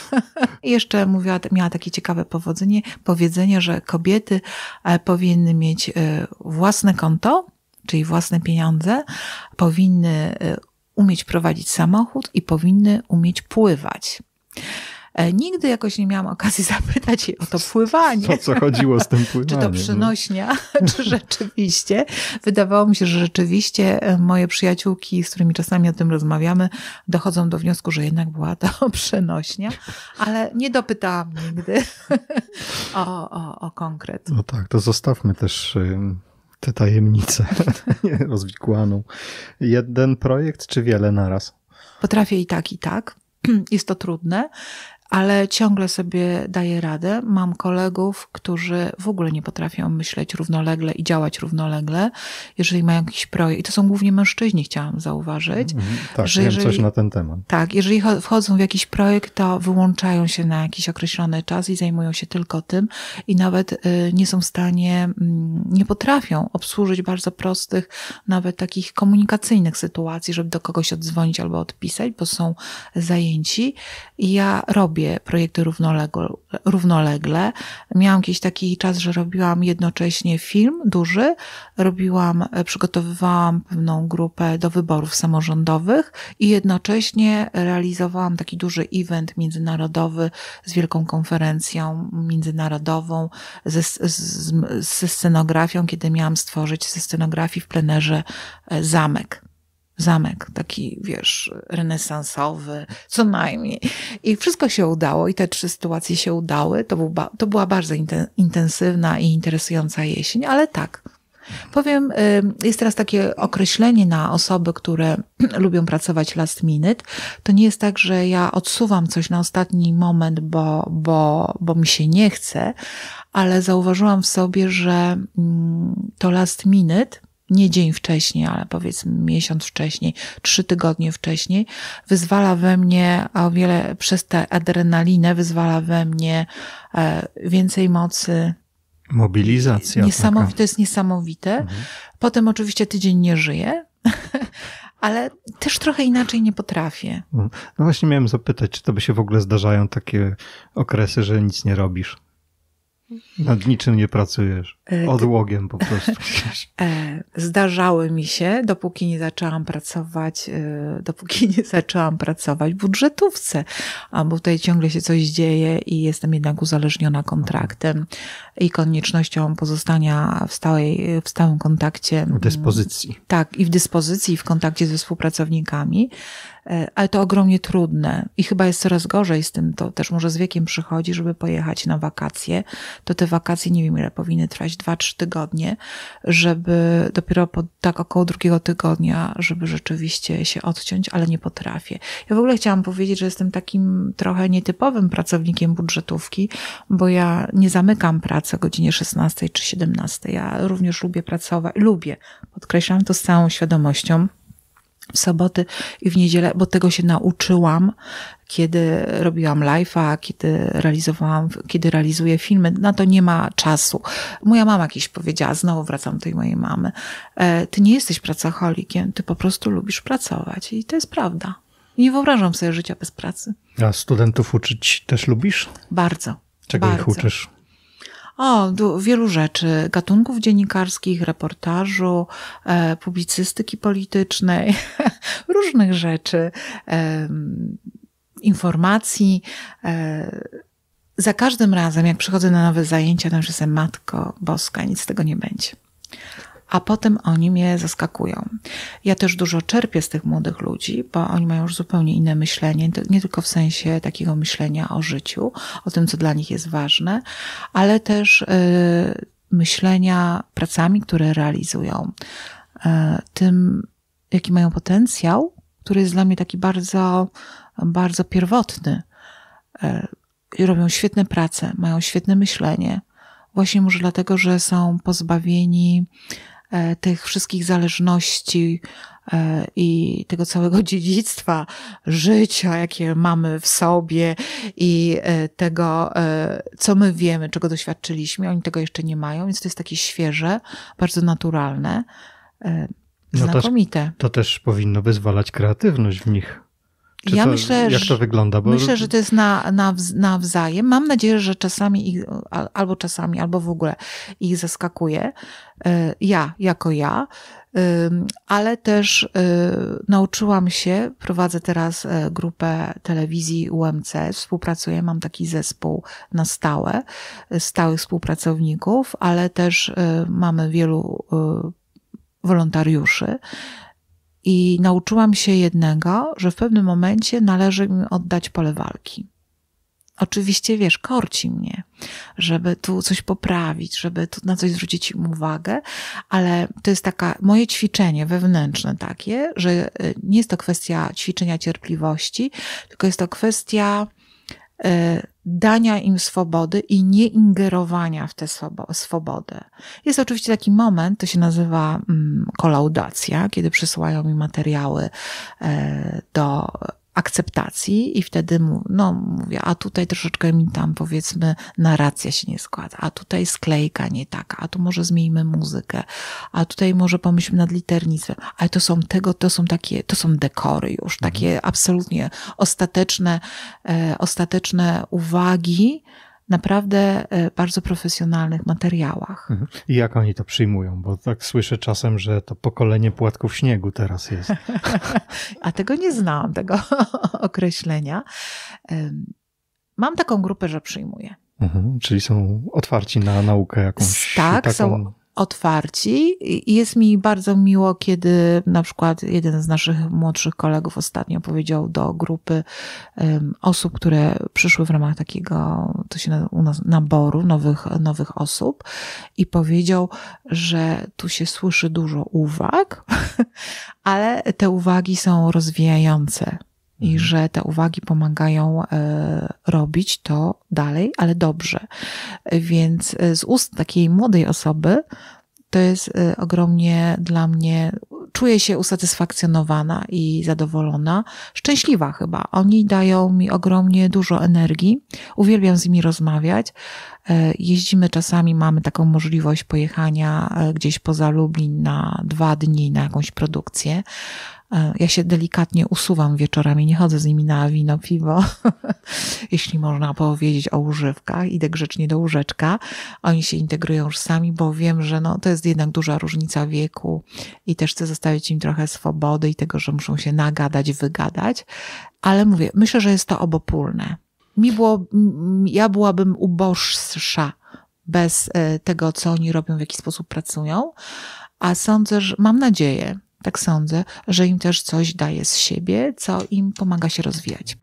I jeszcze mówiła, miała takie ciekawe powodzenie, powiedzenie, że kobiety e, powinny mieć e, własne konto, czyli własne pieniądze, powinny y, umieć prowadzić samochód i powinny umieć pływać. E, nigdy jakoś nie miałam okazji zapytać jej o to pływanie. O co chodziło z tym pływaniem? czy to no? przynośnia, no. czy rzeczywiście. Wydawało mi się, że rzeczywiście e, moje przyjaciółki, z którymi czasami o tym rozmawiamy, dochodzą do wniosku, że jednak była to przenośnia, ale nie dopytałam nigdy o, o, o konkret.
No tak, to zostawmy też tę tajemnicę rozwikłaną. Jeden projekt czy wiele naraz?
Potrafię i tak, i tak. Jest to trudne, ale ciągle sobie daję radę. Mam kolegów, którzy w ogóle nie potrafią myśleć równolegle i działać równolegle, jeżeli mają jakiś projekt. I to są głównie mężczyźni, chciałam zauważyć. Mhm. tak, że jeżeli, coś na ten temat. Tak, jeżeli wchodzą w jakiś projekt, to wyłączają się na jakiś określony czas i zajmują się tylko tym i nawet y, nie są w stanie, mm, nie potrafią obsłużyć bardzo prostych, nawet takich komunikacyjnych sytuacji, żeby do kogoś odzwonić albo odpisać, bo są zajęci. I ja robię robię projekty równolegle, równolegle. Miałam jakiś taki czas, że robiłam jednocześnie film duży, robiłam, e, przygotowywałam pewną grupę do wyborów samorządowych i jednocześnie realizowałam taki duży event międzynarodowy z wielką konferencją międzynarodową, ze, z, ze scenografią, kiedy miałam stworzyć ze scenografii w plenerze e, zamek zamek, taki, wiesz, renesansowy, co najmniej. I wszystko się udało, i te trzy sytuacje się udały. To, był to była bardzo intensywna i interesująca jesień, ale tak. Powiem, jest teraz takie określenie na osoby, które lubią pracować last minute. To nie jest tak, że ja odsuwam coś na ostatni moment, bo, bo, bo mi się nie chce, ale zauważyłam w sobie, że mm, to last minute nie dzień wcześniej, ale powiedzmy miesiąc wcześniej, trzy tygodnie wcześniej, wyzwala we mnie, a o wiele przez tę adrenalinę wyzwala we mnie e, więcej mocy.
Mobilizacja. Niesamowite,
jest niesamowite. Mhm. Potem oczywiście tydzień nie żyję, ale też trochę inaczej nie potrafię.
Mhm. No właśnie miałem zapytać, czy to by się w ogóle zdarzają takie okresy, że nic nie robisz? Nad niczym nie pracujesz? E, Odłogiem po prostu.
E, Zdarzały mi się, dopóki nie zaczęłam pracować, e, dopóki nie zaczęłam pracować budżetówce, bo tutaj ciągle się coś dzieje i jestem jednak uzależniona kontraktem i koniecznością pozostania w, stałej, w stałym kontakcie. W mm, dyspozycji. Tak, i w dyspozycji, i w kontakcie ze współpracownikami ale to ogromnie trudne i chyba jest coraz gorzej z tym, to też może z wiekiem przychodzi, żeby pojechać na wakacje, to te wakacje nie wiem ile powinny trwać, 2-3 tygodnie, żeby dopiero po, tak około drugiego tygodnia, żeby rzeczywiście się odciąć, ale nie potrafię. Ja w ogóle chciałam powiedzieć, że jestem takim trochę nietypowym pracownikiem budżetówki, bo ja nie zamykam pracy o godzinie 16 czy 17. Ja również lubię pracować, lubię, podkreślam to z całą świadomością w soboty i w niedzielę, bo tego się nauczyłam, kiedy robiłam live'a, kiedy realizowałam, kiedy realizuję filmy, na to nie ma czasu. Moja mama kiedyś powiedziała, znowu wracam do tej mojej mamy, e, ty nie jesteś pracocholikiem, ty po prostu lubisz pracować i to jest prawda. Nie wyobrażam sobie życia bez pracy.
A studentów uczyć też lubisz?
Bardzo. Czego bardzo. ich uczysz? O, wielu rzeczy. Gatunków dziennikarskich, reportażu, e, publicystyki politycznej, różnych rzeczy, e, informacji. E, za każdym razem, jak przychodzę na nowe zajęcia, to już jestem matko boska, nic z tego nie będzie a potem oni mnie zaskakują. Ja też dużo czerpię z tych młodych ludzi, bo oni mają już zupełnie inne myślenie, nie tylko w sensie takiego myślenia o życiu, o tym, co dla nich jest ważne, ale też y, myślenia pracami, które realizują, y, tym, jaki mają potencjał, który jest dla mnie taki bardzo, bardzo pierwotny. Y, robią świetne prace, mają świetne myślenie, właśnie może dlatego, że są pozbawieni E, tych wszystkich zależności e, i tego całego dziedzictwa życia, jakie mamy w sobie i e, tego, co my wiemy, czego doświadczyliśmy. Oni tego jeszcze nie mają, więc to jest takie świeże, bardzo naturalne. Znakomite. No to,
to też powinno wyzwalać kreatywność w nich ja myślę, jak to wygląda? Bo... Myślę, że
to jest na, na, wzajem. Mam nadzieję, że czasami ich, albo czasami, albo w ogóle ich zaskakuje. Y, ja, jako ja. Ale też y, nauczyłam się, prowadzę teraz e, grupę telewizji UMC, współpracuję, mam taki zespół na stałe, y, stałych współpracowników, ale też mamy wielu wolontariuszy i nauczyłam się jednego, że w pewnym momencie należy mi oddać pole walki. Oczywiście, wiesz, korci mnie, żeby tu coś poprawić, żeby tu na coś zwrócić im uwagę, ale to jest taka moje ćwiczenie wewnętrzne takie, że y, nie jest to kwestia ćwiczenia cierpliwości, tylko jest to kwestia E, dania im swobody i nie ingerowania w tę swobodę. Jest oczywiście taki moment, to się nazywa mm, kolaudacja, kiedy przysyłają mi materiały e, do akceptacji i wtedy mu, no, mówię, a tutaj troszeczkę mi tam powiedzmy narracja się nie składa, a tutaj sklejka nie taka, a tu może zmieńmy muzykę, a tutaj może pomyślmy nad liternictwem, ale to są tego, to są takie, to są dekory już, takie mhm. absolutnie ostateczne, e, ostateczne uwagi, naprawdę e, bardzo profesjonalnych materiałach.
Mhm. I jak oni to przyjmują? Bo tak słyszę czasem, że to pokolenie płatków śniegu teraz jest.
A tego nie znam, tego określenia. Mam taką grupę, że przyjmuję.
Mhm, czyli są otwarci na naukę jakąś. Tak, taką... są
otwarci. Jest mi bardzo miło, kiedy na przykład jeden z naszych młodszych kolegów ostatnio powiedział do grupy osób, które przyszły w ramach takiego, to się u nas, naboru nowych, nowych osób i powiedział, że tu się słyszy dużo uwag, ale te uwagi są rozwijające i mhm. że te uwagi pomagają e, robić to dalej, ale dobrze. Więc e, z ust takiej młodej osoby to jest e, ogromnie dla mnie, czuję się usatysfakcjonowana i zadowolona, szczęśliwa chyba. Oni dają mi ogromnie dużo energii, uwielbiam z nimi rozmawiać. Jeździmy czasami, mamy taką możliwość pojechania gdzieś poza Lublin na dwa dni na jakąś produkcję. E, ja się delikatnie usuwam wieczorami, nie chodzę z nimi na wino, piwo, jeśli można powiedzieć o używkach. Idę grzecznie do łóżeczka. Oni się integrują już sami, bo wiem, że no, to jest jednak duża różnica wieku i też chcę zostawić im trochę swobody i tego, że muszą się nagadać, wygadać. Ale mówię, myślę, że jest to obopólne. Mi było, ja byłabym uboższa bez e, tego, co oni robią, w jaki sposób pracują, a sądzę, że mam nadzieję, tak sądzę, że im też coś daje z siebie, co im pomaga się rozwijać.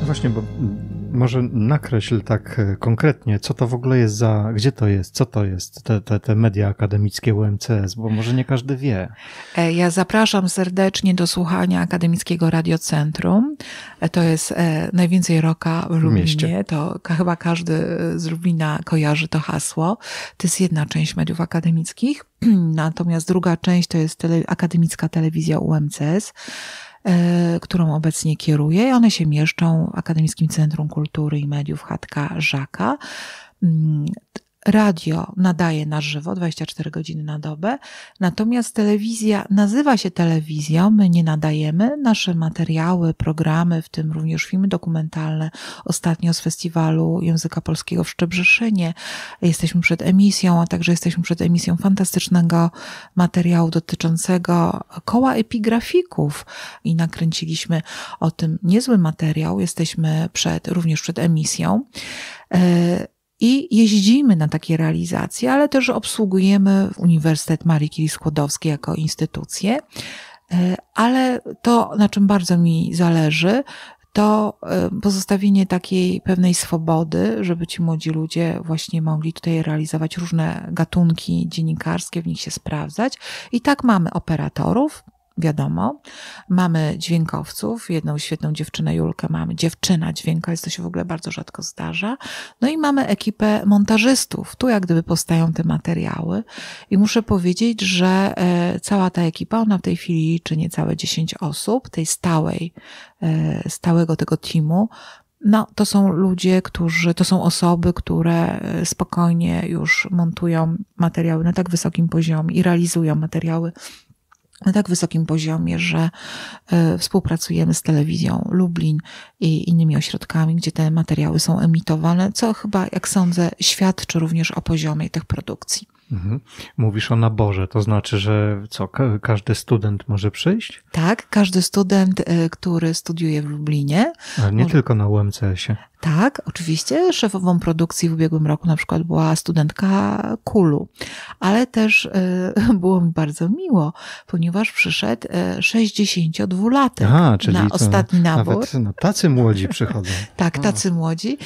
No właśnie, bo może nakreśl tak e, konkretnie, co to w ogóle jest za, gdzie to jest, co to jest, te, te, te media akademickie UMCS, bo może nie każdy wie.
E, ja zapraszam serdecznie do słuchania Akademickiego Radiocentrum. E, to jest najwięcej roka w Lublinie. Mieście. To chyba każdy z Lublina kojarzy to hasło. To jest jedna część mediów akademickich. Natomiast druga część to jest tele, akademicka telewizja UMCS. E, którą obecnie kieruję. One się mieszczą w Akademickim Centrum Kultury i Mediów Hatka Żaka. Mm, radio nadaje na żywo 24 godziny na dobę, natomiast telewizja nazywa się telewizją, my nie nadajemy. Nasze materiały, programy, w tym również filmy dokumentalne, ostatnio z Festiwalu Języka Polskiego w Szczebrzeszynie, jesteśmy przed emisją, a także jesteśmy przed emisją fantastycznego materiału dotyczącego koła epigrafików i nakręciliśmy o tym niezły materiał, jesteśmy przed, również przed emisją. E, i jeździmy na takie realizacje, ale też obsługujemy Uniwersytet Marii Curie-Skłodowskiej jako instytucję. E, ale to, na czym bardzo mi zależy, to e, pozostawienie takiej pewnej swobody, żeby ci młodzi ludzie właśnie mogli tutaj realizować różne gatunki dziennikarskie, w nich się sprawdzać. I tak mamy operatorów, wiadomo. Mamy dźwiękowców, jedną świetną dziewczynę Julkę mamy, dziewczyna dźwięka, jest to się w ogóle bardzo rzadko zdarza. No i mamy ekipę montażystów, tu jak gdyby powstają te materiały i muszę powiedzieć, że e, cała ta ekipa, ona w tej chwili liczy niecałe 10 osób, tej stałej, e, stałego tego teamu, no, to są ludzie, którzy, to są osoby, które e, spokojnie już montują materiały na tak wysokim poziomie i realizują materiały na tak wysokim poziomie, że e, współpracujemy z telewizją Lublin i innymi ośrodkami, gdzie te materiały są emitowane, co chyba, jak sądzę, świadczy również o poziomie tych produkcji.
Mhm. Mówisz o naborze, to znaczy, że co, każdy student może przyjść?
Tak, każdy student, e, który studiuje w Lublinie. Ale nie może... tylko na
UMCS-ie.
Tak, oczywiście. Szefową produkcji w ubiegłym roku na przykład była studentka Kulu, ale też e, było mi bardzo miło, ponieważ przyszedł 62-latek e, czyli na ostatni nabór. Nawet no, tacy
młodzi przychodzą.
tak, tacy A. młodzi.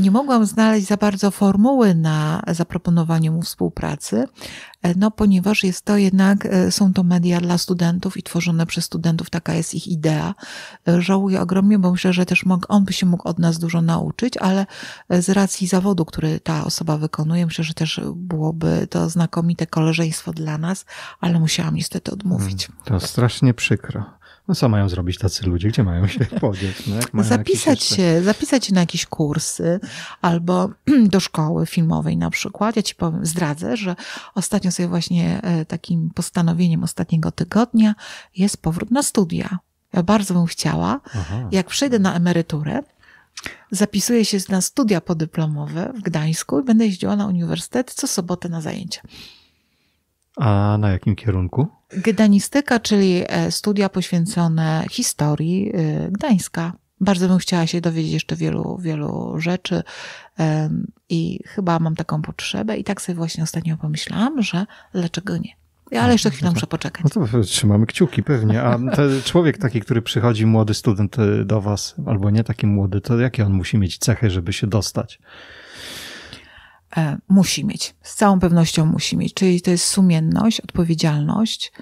Nie mogłam znaleźć za bardzo formuły na zaproponowanie mu współpracy, pracy, e, no ponieważ jest to jednak, e, są to media dla studentów i tworzone przez studentów, taka jest ich idea. E, żałuję ogromnie, bo myślę, że też mógł, on by się mógł od nas dużo nauczyć, ale z racji zawodu, który ta osoba wykonuje, myślę, że też byłoby to znakomite koleżeństwo dla nas, ale musiałam niestety odmówić.
Mm, to strasznie przykro. No co mają zrobić tacy ludzie? Gdzie mają się podzieć? No, zapisać, jeszcze...
się, zapisać się na jakieś kursy albo do szkoły filmowej na przykład. Ja ci powiem, zdradzę, że ostatnio sobie właśnie e, takim postanowieniem ostatniego tygodnia jest powrót na studia. Ja bardzo bym chciała, Aha. jak przejdę na emeryturę, Zapisuję się na studia podyplomowe w Gdańsku i będę jeździła na uniwersytet co sobotę na zajęcia.
A na jakim kierunku?
Gdanistyka, czyli e, studia poświęcone historii e, Gdańska. Bardzo bym chciała się dowiedzieć jeszcze wielu, wielu rzeczy i chyba mam taką potrzebę i tak sobie właśnie ostatnio pomyślałam, że dlaczego nie. Ale jeszcze chwilę muszę no poczekać. No
to trzymamy kciuki pewnie. A człowiek taki, który przychodzi, młody student e, do was, albo nie taki młody, to jakie on musi mieć cechy, żeby się dostać?
E, musi mieć. Z całą pewnością musi mieć. Czyli to jest sumienność, odpowiedzialność.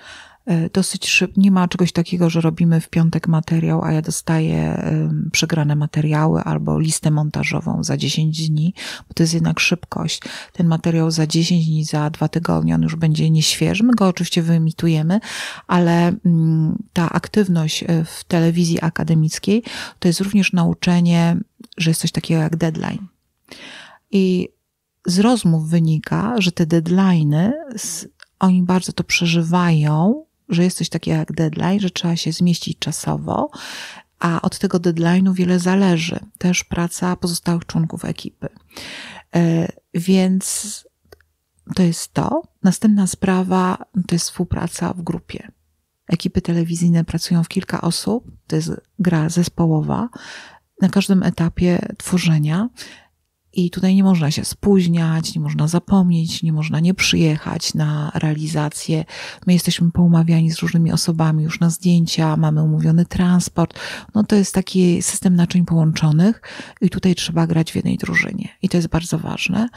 E, dosyć szybko, nie ma czegoś takiego, że robimy w piątek materiał, a ja dostaję przegrane materiały albo listę montażową za 10 dni, bo to jest jednak szybkość. Ten materiał za 10 dni, za dwa tygodnie on już będzie nieświeży. My go oczywiście wyemitujemy, ale mm, ta aktywność e, w telewizji akademickiej to jest również nauczenie, że jest coś takiego jak deadline. I z rozmów wynika, że te deadline'y, oni bardzo to przeżywają, że jest coś takiego jak deadline, że trzeba się zmieścić czasowo, a od tego deadline'u wiele zależy, też praca pozostałych członków ekipy. E, więc to jest to. Następna sprawa to jest współpraca w grupie. Ekipy telewizyjne pracują w kilka osób, to jest gra zespołowa. Na każdym etapie tworzenia i tutaj nie można się spóźniać, nie można zapomnieć, nie można nie przyjechać na realizację. My jesteśmy poumawiani z różnymi osobami już na zdjęcia, mamy umówiony transport. No to jest taki system naczyń połączonych i tutaj trzeba grać w jednej drużynie. I to jest bardzo ważne.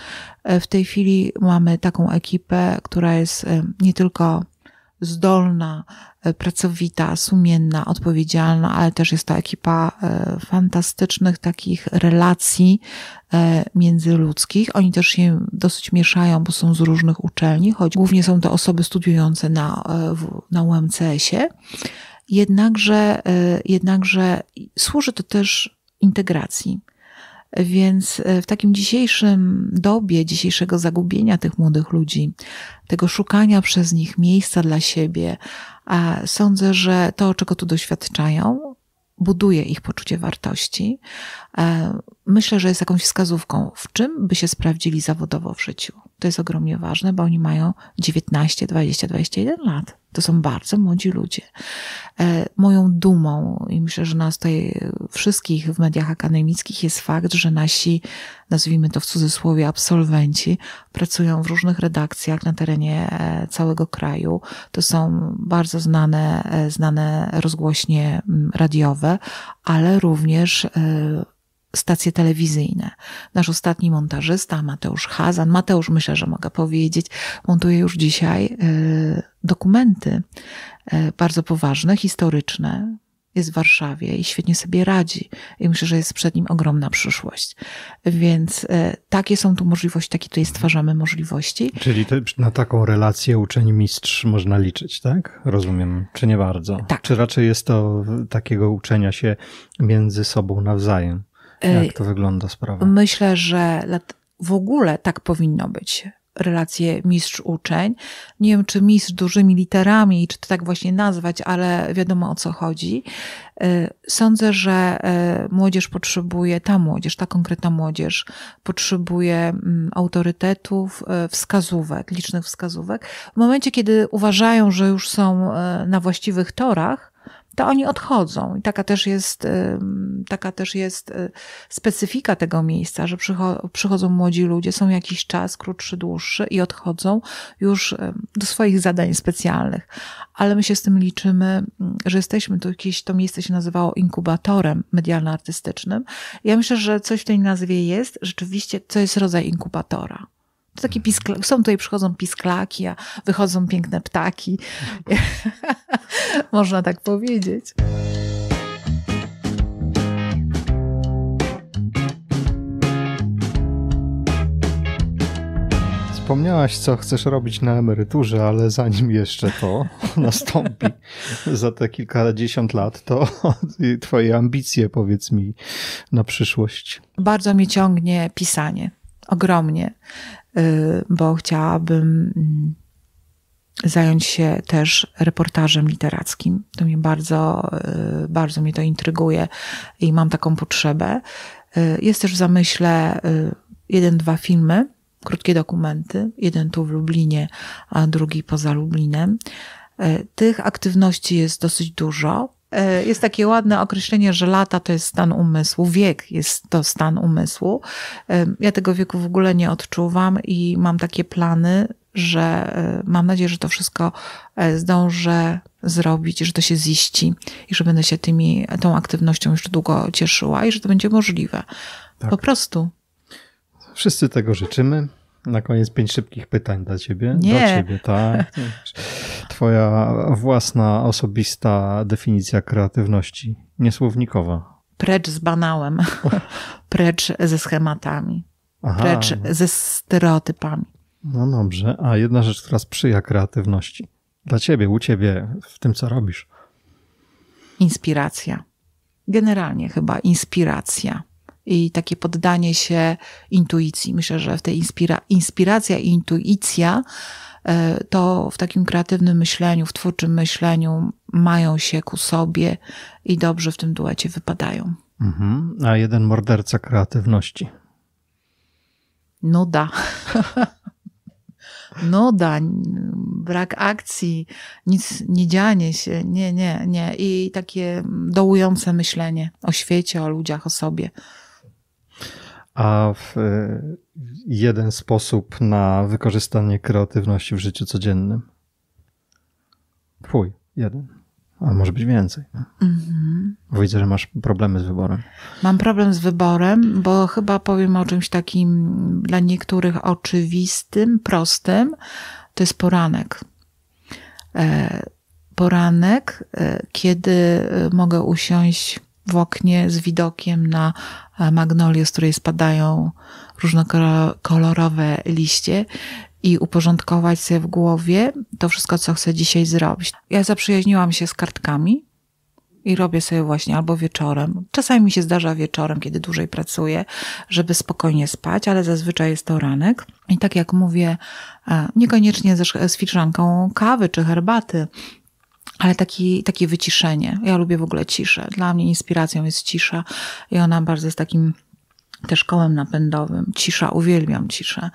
E, w tej chwili mamy taką ekipę, która jest e, nie tylko zdolna, e, pracowita, sumienna, odpowiedzialna, ale też jest to ekipa e, fantastycznych takich relacji e, międzyludzkich. Oni też się dosyć mieszają, bo są z różnych uczelni, choć głównie są to osoby studiujące na, na UMCS-ie. Jednakże, jednakże służy to też integracji. Więc e, w takim dzisiejszym dobie, dzisiejszego zagubienia tych młodych ludzi, tego szukania przez nich miejsca dla siebie, sądzę, że to, czego tu doświadczają, buduje ich poczucie wartości, e, myślę, że jest jakąś wskazówką, w czym by się sprawdzili zawodowo w życiu. To jest ogromnie ważne, bo oni mają 19, 20, 21 lat. To są bardzo młodzi ludzie. E, moją dumą i myślę, że nas tutaj wszystkich w mediach akademickich jest fakt, że nasi, nazwijmy to w cudzysłowie, absolwenci pracują w różnych redakcjach na terenie e, całego kraju. To są bardzo znane, e, znane rozgłośnie radiowe, ale również stacje telewizyjne. Nasz ostatni montażysta, Mateusz Hazan, Mateusz myślę, że mogę powiedzieć, montuje już dzisiaj e, dokumenty e, bardzo poważne, historyczne, jest w Warszawie i świetnie sobie radzi. I myślę, że jest przed nim ogromna przyszłość. Więc e, takie są tu możliwości, takie tutaj stwarzamy możliwości.
Czyli te, na taką relację uczeń-mistrz można liczyć, tak? Rozumiem, czy nie bardzo? Tak. Czy raczej jest to takiego uczenia się między sobą nawzajem? Jak y, to wygląda sprawa?
Myślę, że w ogóle tak powinno być. Relacje mistrz-uczeń. Nie wiem, czy mistrz dużymi literami, czy to tak właśnie nazwać, ale wiadomo o co chodzi. Y, sądzę, że y, młodzież potrzebuje, ta młodzież, ta konkretna młodzież potrzebuje mm, autorytetów, wskazówek, licznych wskazówek. W momencie, kiedy uważają, że już są na właściwych torach, to oni odchodzą. I taka też jest, taka też jest y, specyfika tego miejsca, że przychodzą młodzi ludzie, są jakiś czas, krótszy, dłuższy i odchodzą już do swoich zadań specjalnych. Ale my się z tym liczymy, że jesteśmy tu jakieś, to miejsce się nazywało inkubatorem medialno-artystycznym. Ja myślę, że coś w tej nazwie jest, rzeczywiście, co jest rodzaj inkubatora. To takie piskla, są tutaj, przychodzą pisklaki, a wychodzą piękne ptaki. Można tak powiedzieć.
Wspomniałaś, co chcesz robić na emeryturze, ale zanim jeszcze to nastąpi za te kilkadziesiąt lat, to Twoje ambicje powiedz mi na przyszłość.
Bardzo mnie ciągnie pisanie. Ogromnie. Y, bo chciałabym mm, zająć się też reportażem literackim. To mnie bardzo, y, bardzo mnie to intryguje i mam taką potrzebę. Y, jest też w zamyśle jeden, dwa filmy, krótkie dokumenty, jeden tu w Lublinie, a drugi poza Lublinem. Tych aktywności jest dosyć dużo. E, jest takie ładne określenie, że lata to jest stan umysłu, wiek jest to stan umysłu. E, ja tego wieku w ogóle nie odczuwam i mam takie plany, że e, mam nadzieję, że to wszystko zdążę zrobić, że to się ziści i że będę się tymi, tą aktywnością jeszcze długo cieszyła i że to będzie możliwe. Tak. Po prostu.
Wszyscy tego życzymy. Na koniec pięć szybkich pytań dla ciebie. Nie. Do ciebie, tak. twoja własna, osobista definicja kreatywności, niesłownikowa.
Precz z banałem, precz ze schematami, Aha. precz ze stereotypami.
No dobrze, a jedna rzecz, która sprzyja kreatywności dla ciebie, u ciebie, w tym co robisz?
Inspiracja. Generalnie chyba inspiracja i takie poddanie się intuicji. Myślę, że w tej inspira inspiracja i intuicja E, to w takim kreatywnym myśleniu, w twórczym myśleniu mają się ku sobie i dobrze w tym duecie wypadają.
Mhm. A jeden morderca kreatywności.
Nuda. No Nuda, no brak akcji, nic, nie dzianie się, nie, nie, nie. I takie dołujące myślenie o świecie, o ludziach, o sobie.
A w, y, jeden sposób na wykorzystanie kreatywności w życiu codziennym. Twój, jeden. Ale może być więcej. Mhm. Widzę, że masz problemy z wyborem.
Mam problem z wyborem, bo chyba powiem o czymś takim dla niektórych oczywistym, prostym. To jest poranek. E, poranek, e, kiedy mogę usiąść w oknie z widokiem na e, magnolię, z której spadają różnokolorowe liście i uporządkować sobie w głowie to wszystko, co chcę dzisiaj zrobić. Ja zaprzyjaźniłam się z kartkami i robię sobie właśnie albo wieczorem. Czasami mi się zdarza wieczorem, kiedy dłużej pracuję, żeby spokojnie spać, ale zazwyczaj jest to ranek. I tak jak mówię, e, niekoniecznie z, z kawy czy herbaty, ale taki, takie wyciszenie. Ja lubię w ogóle ciszę. Dla mnie inspiracją jest cisza i ona bardzo jest takim też kołem napędowym. Cisza, uwielbiam ciszę.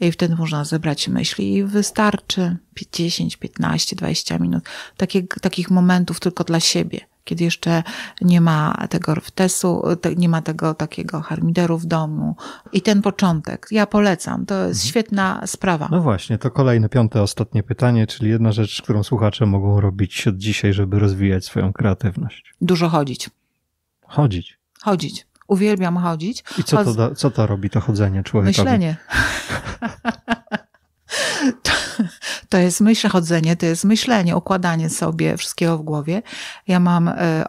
I wtedy można zebrać myśli i wystarczy 10, 15, 20 minut takich, takich momentów tylko dla siebie kiedy jeszcze nie ma tego rwtesu, nie ma tego takiego harmideru w domu. I ten początek, ja polecam, to jest mhm. świetna sprawa.
No właśnie, to kolejne, piąte, ostatnie pytanie, czyli jedna rzecz, którą słuchacze mogą robić od dzisiaj, żeby rozwijać swoją kreatywność.
Dużo chodzić. Chodzić? Chodzić. Uwielbiam chodzić. I co to,
da, co to robi to chodzenie człowieka? Myślenie.
To, to jest myśl chodzenie, to jest myślenie, układanie sobie wszystkiego w głowie. Ja mam e,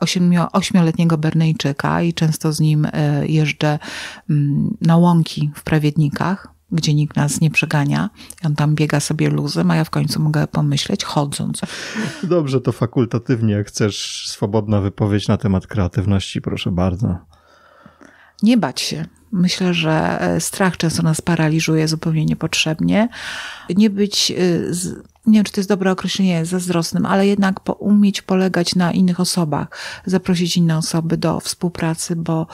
ośmioletniego Berneńczyka i często z nim e, jeżdżę mm, na łąki w Prawiednikach, gdzie nikt nas nie przegania. On tam biega sobie luzem, a ja w końcu mogę pomyśleć chodząc.
Dobrze, to fakultatywnie. Jak chcesz swobodna wypowiedź na temat kreatywności, proszę bardzo.
Nie bać się. Myślę, że e, strach często nas paraliżuje zupełnie niepotrzebnie. Nie być, e, nie wiem czy to jest dobre określenie, zazdrosnym, ale jednak po, umieć polegać na innych osobach, zaprosić inne osoby do współpracy, bo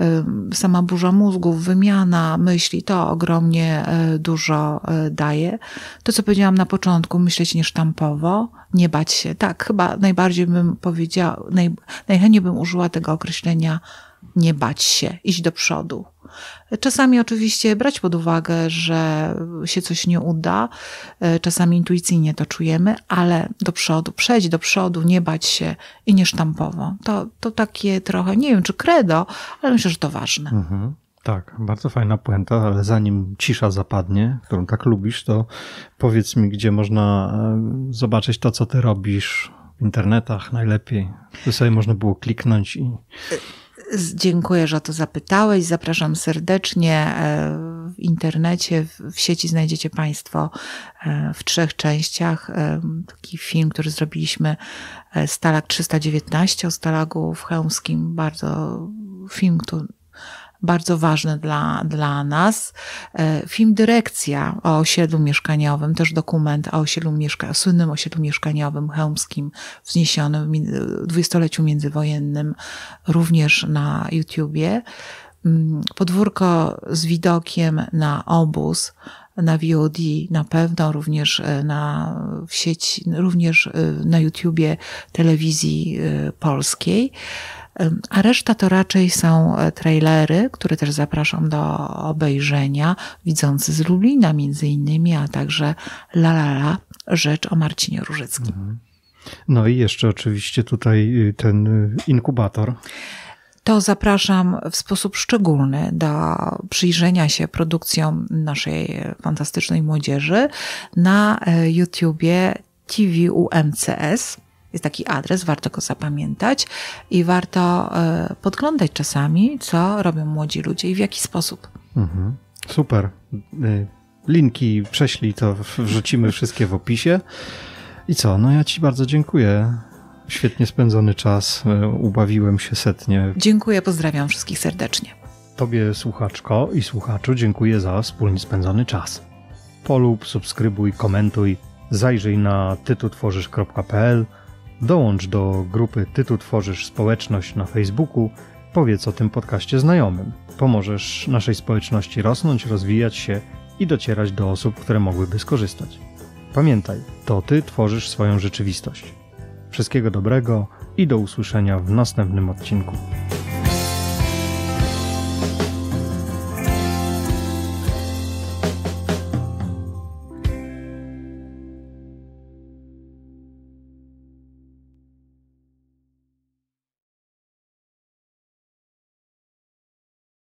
e, sama burza mózgów, wymiana myśli to ogromnie dużo daje. To, co powiedziałam na początku, myśleć niesztampowo, nie bać się. Tak, chyba najbardziej bym powiedziała, naj, najchętniej bym użyła tego określenia nie bać się, iść do przodu. Czasami oczywiście brać pod uwagę, że się coś nie uda, czasami intuicyjnie to czujemy, ale do przodu, przejdź do przodu, nie bać się i nie sztampowo. To, to takie trochę, nie wiem czy credo, ale myślę, że to ważne.
Mhm. Tak, bardzo fajna puenta, ale zanim cisza zapadnie, którą tak lubisz, to powiedz mi, gdzie można e, zobaczyć to, co ty robisz w internetach najlepiej. To sobie można było kliknąć i... E,
Dziękuję, że o to zapytałeś. Zapraszam serdecznie. E, w internecie, w sieci znajdziecie Państwo e, w trzech częściach e, taki film, który zrobiliśmy Stalag 319 o Stalagu w Chełmskim. Bardzo film, który bardzo ważne dla, dla nas. E, film Dyrekcja o osiedlu mieszkaniowym, też dokument o osiedlu mieszka- o słynnym osiedlu mieszkaniowym chełmskim, wzniesionym w dwudziestoleciu międzywojennym, również na YouTubie. Mm, podwórko z widokiem na obóz, na VOD na pewno, również e, na w sieci, również e, na YouTubie telewizji polskiej. A reszta to raczej są e, trailery, które też zapraszam do obejrzenia, widzący z Lublina między innymi, a także La La La, rzecz o Marcinie Różyckim. Mhm.
No i jeszcze oczywiście tutaj y, ten y, inkubator.
To zapraszam w sposób szczególny do przyjrzenia się produkcjom naszej fantastycznej młodzieży na e, YouTubie TV UMCS. Jest taki adres, warto go zapamiętać i warto e, podglądać czasami, co robią młodzi ludzie i w jaki sposób.
Mhm. Super. E, linki prześlij, to wrzucimy wszystkie w opisie. I co? No ja Ci bardzo dziękuję. Świetnie spędzony czas. E, ubawiłem się setnie.
Dziękuję, pozdrawiam wszystkich serdecznie.
Tobie, słuchaczko i słuchaczu, dziękuję za wspólnie spędzony czas. Polub, subskrybuj, komentuj, zajrzyj na tytutworzysz.pl Dołącz do grupy Tytu Tworzysz Społeczność na Facebooku, powiedz o tym podcaście znajomym. Pomożesz naszej społeczności rosnąć, rozwijać się i docierać do osób, które mogłyby skorzystać. Pamiętaj, to Ty tworzysz swoją rzeczywistość. Wszystkiego dobrego i do usłyszenia w następnym odcinku.